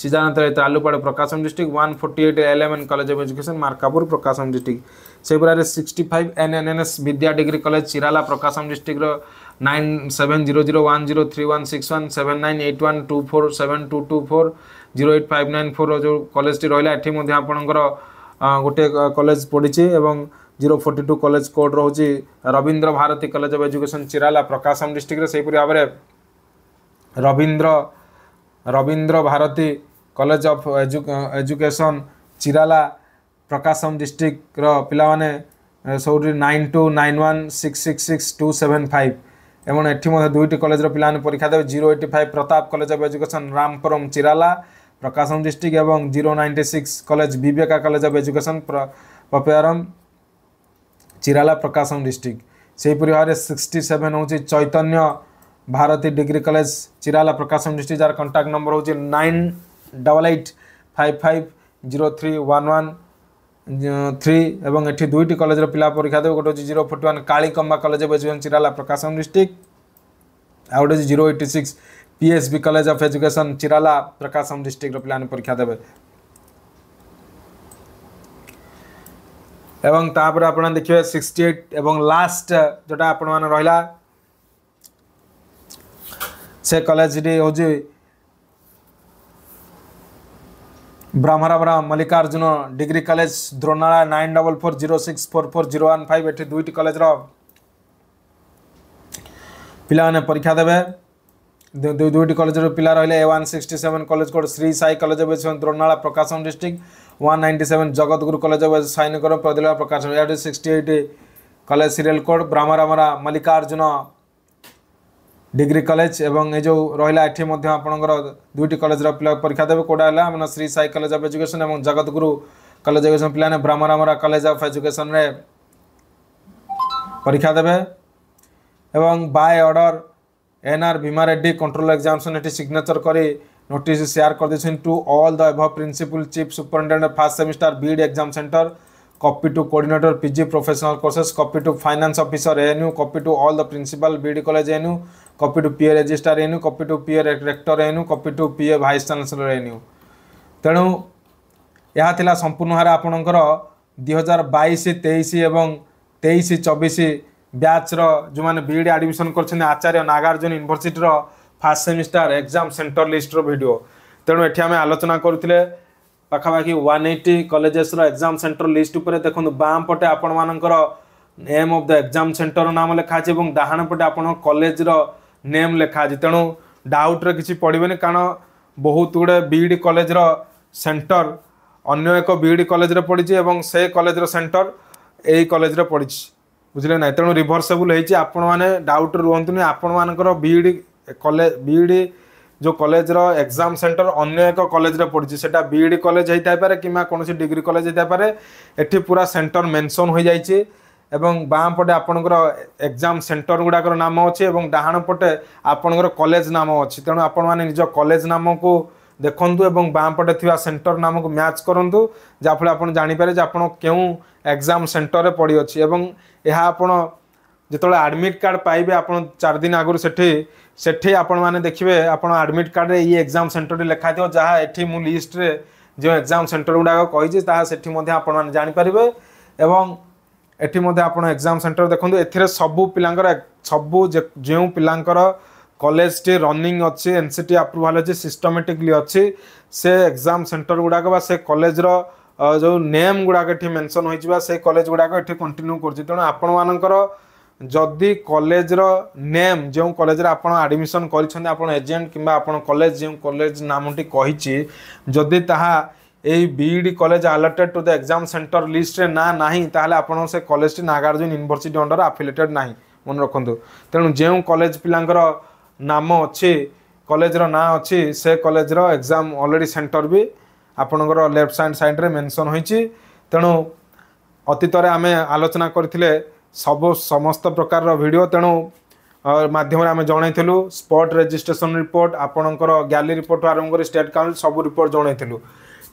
সিদ্ধান্ত আলুপাড়ে Prakasam district one forty eight eleven college of education Markapur Prakasam district সেইভাবে sixty five N N N S Vidya degree college Chirala Prakasam ডিস্ট্রিক্টর nine seven zero zero one zero three one six one seven nine eight one two four seven two two four zero eight five nine ଫୋର୍ର ଯେଉଁ କଲେଜଟି ରହିଲା ଏଠି ମଧ୍ୟ ଆପଣଙ୍କର ଗୋଟିଏ କଲେଜ ପଡ଼ିଛି ଏବଂ zero forty two college code ରହୁଛି Rabindra Bharati college of education Chirala Prakasam ଡିଷ୍ଟ୍ରିକ୍ଟରେ ସେହିପରି ଭାବରେ Rabindra Rabindra Bharati college of education Chirala Prakasam ଡିଷ୍ଟ୍ରିକ୍ଟର ପିଲାମାନେ ସବୁଠି nine two nine one six six six two seven five এবং এটি মধ্যে দুইটি কলেজের পিলানে পরীক্ষা দেবে zero eighty five Pratap college of education Rampuram Chirala Prakasam district এবং zero ninety six college Viveka college of education పపయారం চিরালা Prakasam district সেইপরি ভাবে সিক্সটি সেভেন হচ্ছে Chaitanya Bharati degree college Chirala Prakasam district যার কন্টাক্ট নম্বর হচ্ছে nine double eight five five zero three one one three এবং এটি দুইটি কলেজের পিলা পরীক্ষা দেবে গোটে হচ্ছে zero forty one Kalikamba college of education Chirala Prakasam district আউ গোটে হচ্ছে zero eighty six PSB college of education Chirala Prakasam ডিস্ট্রিক্টর পিলানে পরীক্ষা দেবে এবং তাপরে আপনার দেখবে সিক্সটি এইট এবং লাস্ট যেটা আপনার রহলা সে কলেজটি হচ্ছে Bhramaramba Mallikarjuna degree college Dornala nine double four zero six four four zero one five এটি দুইটি কলেজর পিলামানে পরীক্ষা দেবে দুইটি কলেজের পিলা রহলে এ one sixty seven college code Shri Sai college of education Dornala Prakasam district one ninety seven Jagadguru college of সাইনকর প্রদীলা প্রকাশম এটি sixty eight college serial code Bhramaramba Mallikarjuna degree college এবং এই যে রহলা এটি মধ্যে আপনার দুইটি কলেজের পিলা পরীক্ষা দেবে কোটা হল আমার Shri Sai college of education এবং জগৎগুরু কলেজ এডুকেশন পিলানে ব্রাহ্মরামরা কলেজ অফ এডুকেশনরে পরীক্ষা দেবে এবং by order NR Bheema Reddy control examination এটি সিগনেচর করে নোটিস সেয়ার করেছেন টু অল দ এভ principal chief superintendent first semester BEd exam centre copy to coordinator PG professional courses copy to finance officer ANU copy to all the principal BEd college ANU copy to PA registrar ANU copy to PA rector ANU copy to PA vice chancellor ANU ତେଣୁ ଏହା ଥିଲା ସମ୍ପୂର୍ଣ୍ଣ ଭାବରେ ଆପଣଙ୍କର ଦୁଇ ହଜାର ବାଇଶ ତେଇଶ ଏବଂ ତେଇଶ ଚବିଶ ବ୍ୟାଚ୍ର ଯେଉଁମାନେ ବି ଡ଼ି ଆଡ଼ମିସନ୍ କରିଛନ୍ତି ଆଚାର୍ଯ୍ୟ ନାଗାର୍ଜୁନ ୟୁନିଭର୍ସିଟିର ଫାର୍ଷ୍ଟ ସେମିଷ୍ଟାର ଏକ୍ଜାମ୍ ସେଣ୍ଟର ଲିଷ୍ଟର ଭିଡ଼ିଓ ତେଣୁ ଏଠି ଆମେ ଆଲୋଚନା କରୁଥିଲେ ପାଖାପାଖି ୱାନ୍ ଏଇଟି କଲେଜେସ୍ର ଏକ୍ଜାମ୍ ସେଣ୍ଟର ଲିଷ୍ଟ ଉପରେ ଦେଖନ୍ତୁ ବାମ ପଟେ ଆପଣମାନଙ୍କର name of the exam centre ନାମ ଲେଖା ଅଛି ଏବଂ ଡାହାଣ ପଟେ ଆପଣଙ୍କ କଲେଜର ନେମ୍ ଲେଖା ଅଛି ତେଣୁ ଡାଉଟ୍ରେ କିଛି ପଡ଼ିବେନି କାରଣ ବହୁତ ଗୁଡ଼ିଏ ବି ଡ଼ି କଲେଜର ସେଣ୍ଟର ଅନ୍ୟ ଏକ ବି ଡ଼ି କଲେଜରେ ପଡ଼ିଛି ଏବଂ ସେ କଲେଜର ସେଣ୍ଟର ଏଇ କଲେଜରେ ପଡ଼ିଛି ବୁଝିଲେ ନାହିଁ ତେଣୁ ରିଭର୍ସେବୁଲ୍ ହେଇଛି ଆପଣମାନେ ଡାଉଟ୍ରେ ରୁହନ୍ତୁନି ଆପଣମାନଙ୍କର ବିଇଡ଼ି କଲେଜ ବିଇଡ଼ି ଯେଉଁ କଲେଜର ଏକ୍ଜାମ୍ ସେଣ୍ଟର ଅନ୍ୟ ଏକ କଲେଜରେ ପଡ଼ିଛି ସେଟା ବିଇଡ଼ି କଲେଜ ହେଇଥାଇପାରେ କିମ୍ବା କୌଣସି ଡିଗ୍ରୀ କଲେଜ ହେଇଥାଇପାରେ ଏଠି ପୁରା ସେଣ୍ଟର ମେନସନ୍ ହୋଇଯାଇଛି ଏବଂ ବାମ ପଟେ ଆପଣଙ୍କର ଏକ୍ଜାମ୍ ସେଣ୍ଟର ଗୁଡ଼ାକର ନାମ ଅଛି ଏବଂ ଡାହାଣ ପଟେ ଆପଣଙ୍କର କଲେଜ ନାମ ଅଛି ତେଣୁ ଆପଣମାନେ ନିଜ କଲେଜ ନାମକୁ ଦେଖନ୍ତୁ ଏବଂ ବାମ ପଟେ ଥିବା ସେଣ୍ଟର ନାମକୁ ମ୍ୟାଚ୍ କରନ୍ତୁ ଯାହାଫଳରେ ଆପଣ ଜାଣିପାରିବେ ଯେ ଆପଣ କେଉଁ ଏକ୍ଜାମ୍ ସେଣ୍ଟରରେ ପଡ଼ିଅଛି ଏବଂ ଏହା ଆପଣ ଯେତେବେଳେ ଆଡ଼ମିଟ୍ କାର୍ଡ଼ ପାଇବେ ଆପଣ ଚାରି ଦିନ ଆଗରୁ ସେଠି ସେଠି ଆପଣମାନେ ଦେଖିବେ ଆପଣ ଆଡ଼ମିଟ୍ କାର୍ଡ଼ରେ ଏଇ ଏକ୍ଜାମ୍ ସେଣ୍ଟରଟି ଲେଖାଥିବ ଯାହା ଏଠି ମୁଁ ଲିଷ୍ଟରେ ଯେଉଁ ଏକ୍ଜାମ୍ ସେଣ୍ଟର ଗୁଡ଼ାକ କହିଛି ତାହା ସେଠି ମଧ୍ୟ ଆପଣମାନେ ଜାଣିପାରିବେ ଏବଂ ଏଠି ମଧ୍ୟ ଆପଣ ଏକ୍ଜାମ୍ ସେଣ୍ଟର ଦେଖନ୍ତୁ ଏଥିରେ ସବୁ ପିଲାଙ୍କର ସବୁ ଯେଉଁ ପିଲାଙ୍କର କଲେଜଟି ରନିଂ ଅଛି ଏନ୍ ସି ଟି ଆପ୍ରୁଭାଲ୍ ଅଛି ସିଷ୍ଟମେଟିକଲି ଅଛି ସେ ଏକ୍ଜାମ୍ ସେଣ୍ଟର ଗୁଡ଼ାକ ବା ସେ କଲେଜର ଯେଉଁ ନେମ୍ ଗୁଡ଼ାକ ଏଠି ମେନସନ୍ ହୋଇଯିବା ସେଇ କଲେଜ ଗୁଡ଼ାକ ଏଠି କଣ୍ଟିନ୍ୟୁ କରୁଛି ତେଣୁ ଆପଣମାନଙ୍କର ଯଦି କଲେଜର ନେମ୍ ଯେଉଁ କଲେଜରେ ଆପଣ ଆଡ଼ମିସନ୍ କରିଛନ୍ତି ଆପଣ ଏଜେଣ୍ଟ କିମ୍ବା ଆପଣ କଲେଜ ଯେଉଁ କଲେଜ ନାମଟି କହିଛି ଯଦି ତାହା এই BEd college alerted to the exam centre লিষ্টরে না না তাহলে আপনার সে কলেজটি নাগার্জুন ইউনিভর্সিটি অন্ডর আফিলেটেড না মনে রাখতু তেমন যে কলেজ পিলাঙ্কর নাম অছি কলেজর না অছি সে কলেজর এক্সাম অলরেডি সেন্টর বি ଆପଣଙ୍କର ଲେଫ୍ଟ ହ୍ୟାଣ୍ଡ ସାଇଡ଼୍ରେ ମେନସନ୍ ହୋଇଛି ତେଣୁ ଅତୀତରେ ଆମେ ଆଲୋଚନା କରିଥିଲେ ସବୁ ସମସ୍ତ ପ୍ରକାରର ଭିଡ଼ିଓ ତେଣୁ ମାଧ୍ୟମରେ ଆମେ ଜଣାଇଥିଲୁ ସ୍ପଟ୍ ରେଜିଷ୍ଟ୍ରେସନ୍ ରିପୋର୍ଟ ଆପଣଙ୍କର ଗ୍ୟାଲେରୀ ରିପୋର୍ଟଠୁ ଆରମ୍ଭ କରି ଷ୍ଟେଟ୍ କାଉନ୍ସିଲ୍ ସବୁ ରିପୋର୍ଟ ଜଣାଇଥିଲୁ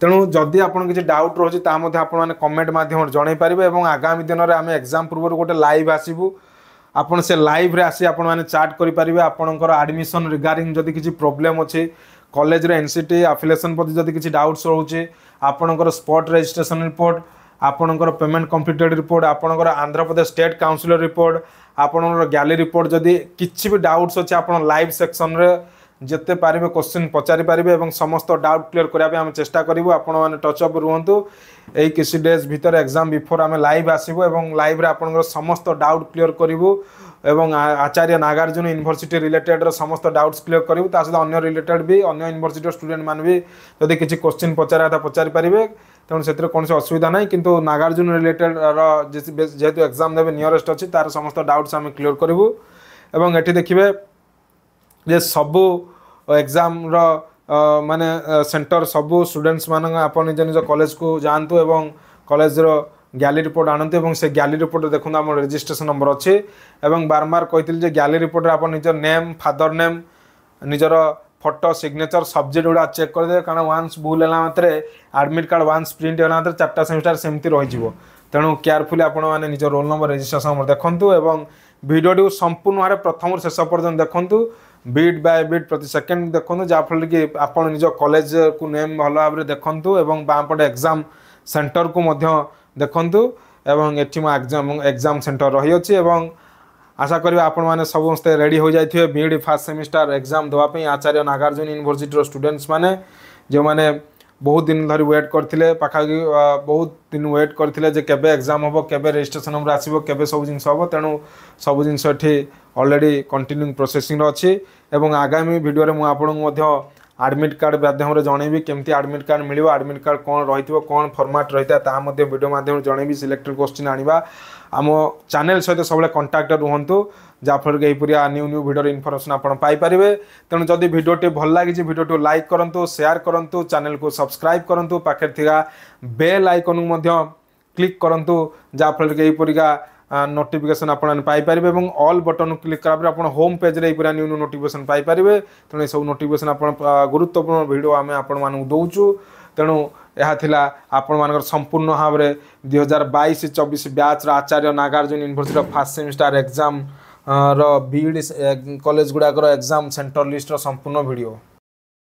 ତେଣୁ ଯଦି ଆପଣ କିଛି ଡାଉଟ୍ ରହୁଛି ତାହା ମଧ୍ୟ ଆପଣମାନେ କମେଣ୍ଟ ମାଧ୍ୟମରେ ଜଣାଇ ପାରିବେ ଏବଂ ଆଗାମୀ ଦିନରେ ଆମେ ଏକ୍ଜାମ୍ ପୂର୍ବରୁ ଗୋଟେ ଲାଇଭ୍ ଆସିବୁ ଆପଣ ସେ ଲାଇଭ୍ରେ ଆସି ଆପଣମାନେ ଚାଟ୍ କରିପାରିବେ ଆପଣଙ୍କର ଆଡ଼ମିସନ୍ ରିଗାର୍ଡ଼ିଂ ଯଦି କିଛି ପ୍ରୋବ୍ଲେମ୍ ଅଛି କଲେଜର ଏନ୍ ସି ଟି ଆଫିଲିଏସନ୍ ପ୍ରତି ଯଦି କିଛି ଡାଉଟ୍ସ ରହୁଛି ଆପଣଙ୍କର ସ୍ପଟ୍ ରେଜିଷ୍ଟ୍ରେସନ୍ ରିପୋର୍ଟ ଆପଣଙ୍କର ପେମେଣ୍ଟ କମ୍ପ୍ଲିଟେଡ୍ ରିପୋର୍ଟ ଆପଣଙ୍କର ଆନ୍ଧ୍ରପ୍ରଦେଶ ଷ୍ଟେଟ୍ କାଉନସିଲର ରିପୋର୍ଟ ଆପଣଙ୍କର ଗ୍ୟାଲି ରିପୋର୍ଟ ଯଦି କିଛି ବି ଡାଉଟ୍ସ ଅଛି ଆପଣ ଲାଇଭ୍ ସେକ୍ସନ୍ରେ ଯେତେ ପାରିବେ କୋଶ୍ଚିନ୍ ପଚାରିପାରିବେ ଏବଂ ସମସ୍ତ ଡାଉଟ୍ କ୍ଲିୟର୍ କରିବା ପାଇଁ ଆମେ ଚେଷ୍ଟା କରିବୁ ଆପଣମାନେ ଟଚ୍ ଅପ୍ ରୁହନ୍ତୁ ଏଇ କିଛି ଡେଜ୍ ଭିତରେ ଏକ୍ଜାମ୍ ବିଫୋର୍ ଆମେ ଲାଇଭ୍ ଆସିବୁ ଏବଂ ଲାଇଭ୍ରେ ଆପଣଙ୍କର ସମସ୍ତ ଡାଉଟ୍ କ୍ଲିୟର୍ କରିବୁ এবং ଆଚାର୍ଯ୍ୟ ନାଗାର୍ଜୁନ ୟୁନିଭର୍ସିଟି ରିଲେଟେଡ଼୍ର ସମସ୍ତ ଡାଉଟ୍ସ କ୍ଲିୟର କରିବୁ ତା ସହିତ ଅନ୍ୟ ରିଲେଟେଡ଼୍ ବି ଅନ୍ୟ ୟୁନିଭର୍ସିଟିର ଷ୍ଟୁଡେଣ୍ଟମାନେ ବି ଯଦି କିଛି କୋଶ୍ଚିନ୍ ପଚାରିବା କଥା ପଚାରିପାରିବେ ତେଣୁ ସେଥିରେ କୌଣସି ଅସୁବିଧା ନାହିଁ କିନ୍ତୁ ନାଗାର୍ଜୁନ ରିଲେଟେଡ଼୍ର ଯେହେତୁ ଏକ୍ଜାମ୍ ଦେବେ ନିୟରେଷ୍ଟ ଅଛି ତା'ର ସମସ୍ତ ଡାଉଟ୍ସ ଆମେ କ୍ଲିୟର କରିବୁ ଏବଂ ଏଠି ଦେଖିବେ ଯେ ସବୁ ଏକ୍ଜାମ୍ର ମାନେ ସେଣ୍ଟର ସବୁ ଷ୍ଟୁଡେଣ୍ଟସ୍ମାନଙ୍କ ଆପଣ ନିଜ ନିଜ କଲେଜକୁ ଯାଆନ୍ତୁ ଏବଂ କଲେଜର ଗ୍ୟାଲି ରିପୋର୍ଟ ଆଣନ୍ତୁ ଏବଂ ସେ ଗ୍ୟାଲି ରିପୋର୍ଟ ଦେଖନ୍ତୁ ଆମର ରେଜିଷ୍ଟ୍ରେସନ୍ ନମ୍ବର ଅଛି ଏବଂ ବାରମ୍ବାର କହିଥିଲି ଯେ ଗ୍ୟାଲି ରିପୋର୍ଟରେ ଆପଣ ନିଜର ନେମ୍ ଫାଦର ନେମ୍ ନିଜର ଫଟୋ ସିଗ୍ନେଚର ସବଜେକ୍ଟ ଗୁଡ଼ା ଚେକ୍ କରିଦେବେ କାରଣ ୱାନ୍ସ ଭୁଲ ହେଲା ମାତ୍ରେ ଆଡ଼ମିଟ୍ କାର୍ଡ଼ ୱାନ୍ସ ପ୍ରିଣ୍ଟ ହେଲା ମାତ୍ରେ ଚାରିଟା ସେମିଷ୍ଟାର ସେମିତି ରହିଯିବ ତେଣୁ କେୟାରଫୁଲି ଆପଣମାନେ ନିଜ ରୋଲ୍ ନମ୍ବର ରେଜିଷ୍ଟ୍ରେସନ୍ ନମ୍ବର ଦେଖନ୍ତୁ ଏବଂ ଭିଡ଼ିଓଟିକୁ ସମ୍ପୂର୍ଣ୍ଣ ଭାବରେ ପ୍ରଥମରୁ ଶେଷ ପର୍ଯ୍ୟନ୍ତ ଦେଖନ୍ତୁ ବିଟ୍ ବାଏ ବିଟ୍ ପ୍ରତି ସେକେଣ୍ଡ ଦେଖନ୍ତୁ ଯାହାଫଳରେ କି ଆପଣ ନିଜ କଲେଜକୁ ନେମ୍ ଭଲ ଭାବରେ ଦେଖନ୍ତୁ ଏବଂ ବାମପଟେ ଏକ୍ଜାମ୍ ସେଣ୍ଟରକୁ ମଧ୍ୟ ଦେଖନ୍ତୁ ଏବଂ ଏଠି ମୋ ଏକ୍ଜାମ୍ ଏକ୍ଜାମ୍ ସେଣ୍ଟର ରହିଅଛି ଏବଂ ଆଶା କରିବା ଆପଣମାନେ ସମସ୍ତେ ରେଡ଼ି ହୋଇଯାଇଥିବେ B E D first semester exam ଦେବା ପାଇଁ ଆଚାର୍ଯ୍ୟ ନାଗାର୍ଜୁନ ୟୁନିଭର୍ସିଟିର ଷ୍ଟୁଡେଣ୍ଟସ୍ମାନେ ଯେଉଁମାନେ ବହୁତ ଦିନ ଧରି ୱେଟ୍ କରିଥିଲେ ପାଖାପାଖି ବହୁତ ଦିନ ୱେଟ୍ କରିଥିଲେ ଯେ କେବେ ଏକ୍ଜାମ୍ ହେବ କେବେ ରେଜିଷ୍ଟ୍ରେସନ୍ ନମ୍ବର ଆସିବ କେବେ ସବୁ ଜିନିଷ ହେବ ତେଣୁ ସବୁ ଜିନିଷ ଏଠି ଅଲରେଡ଼ି କଣ୍ଟିନ୍ୟୁ ପ୍ରୋସେସିଂରେ ଅଛି ଏବଂ ଆଗାମୀ ଭିଡ଼ିଓରେ ମୁଁ ଆପଣଙ୍କୁ ମଧ୍ୟ ଆଡ଼ମିଟ୍ କାର୍ଡ଼ ମାଧ୍ୟମରେ ଜଣେଇବି କେମିତି ଆଡ଼ମିଟ୍ କାର୍ଡ଼ ମିଳିବ ଆଡ଼ମିଟ୍ କାର୍ଡ଼ କ'ଣ ରହିଥିବ କ'ଣ ଫର୍ମାଟ୍ ରହିଥାଏ ତାହା ମଧ୍ୟ ଭିଡ଼ିଓ ମାଧ୍ୟମରେ ଜଣେଇବି ସିଲେକ୍ଟେଡ଼୍ କୋଶ୍ଚିନ୍ ଆଣିବା ଆମ ଚ୍ୟାନେଲ୍ ସହିତ ସବୁବେଳେ କଣ୍ଟାକ୍ଟରେ ରୁହନ୍ତୁ ଯାହାଫଳରେ କି ଏହିପରି ନ୍ୟୁ ନ୍ୟୁ ଭିଡ଼ିଓର ଇନଫର୍ମେସନ୍ ଆପଣ ପାଇପାରିବେ ତେଣୁ ଯଦି ଭିଡ଼ିଓଟି ଭଲ ଲାଗିଛି ଭିଡ଼ିଓଟିକୁ ଲାଇକ୍ କରନ୍ତୁ ସେୟାର କରନ୍ତୁ ଚ୍ୟାନେଲ୍କୁ ସବସ୍କ୍ରାଇବ୍ କରନ୍ତୁ ପାଖରେ ଥିବା ବେଲ୍ ଆଇକନ୍କୁ ମଧ୍ୟ କ୍ଲିକ୍ କରନ୍ତୁ ଯାହାଫଳରେ କି ଏହିପରିକା ନୋଟିଫିକେସନ୍ ଆପଣମାନେ ପାଇପାରିବେ ଏବଂ ଅଲ୍ ବଟନ୍ କ୍ଲିକ୍ କଲାପରେ ଆପଣ ହୋମ୍ ପେଜ୍ରେ ଏଇପରି ନ୍ୟୁ ନ୍ୟୁ ନୋଟିଫିକେସନ୍ ପାଇପାରିବେ ତେଣୁ ଏସବୁ ନୋଟିଫିକେସନ୍ ଆପଣ ଗୁରୁତ୍ୱପୂର୍ଣ୍ଣ ଭିଡ଼ିଓ ଆମେ ଆପଣମାନଙ୍କୁ ଦେଉଛୁ ତେଣୁ ଏହା ଥିଲା ଆପଣମାନଙ୍କର ସମ୍ପୂର୍ଣ୍ଣ ଭାବରେ ଦୁଇ ହଜାର ବାଇଶ ଚବିଶ ବ୍ୟାଚ୍ର ଆଚାର୍ଯ୍ୟ ନାଗାର୍ଜୁନ ୟୁନିଭର୍ସିଟିର ଫାର୍ଷ୍ଟ ସେମିଷ୍ଟାର ଏକ୍ଜାମ୍ ର ବିଇଡ଼ି କଲେଜ ଗୁଡ଼ାକର ଏକ୍ଜାମ୍ ସେଣ୍ଟର ଲିଷ୍ଟର ସମ୍ପୂର୍ଣ୍ଣ ଭିଡ଼ିଓ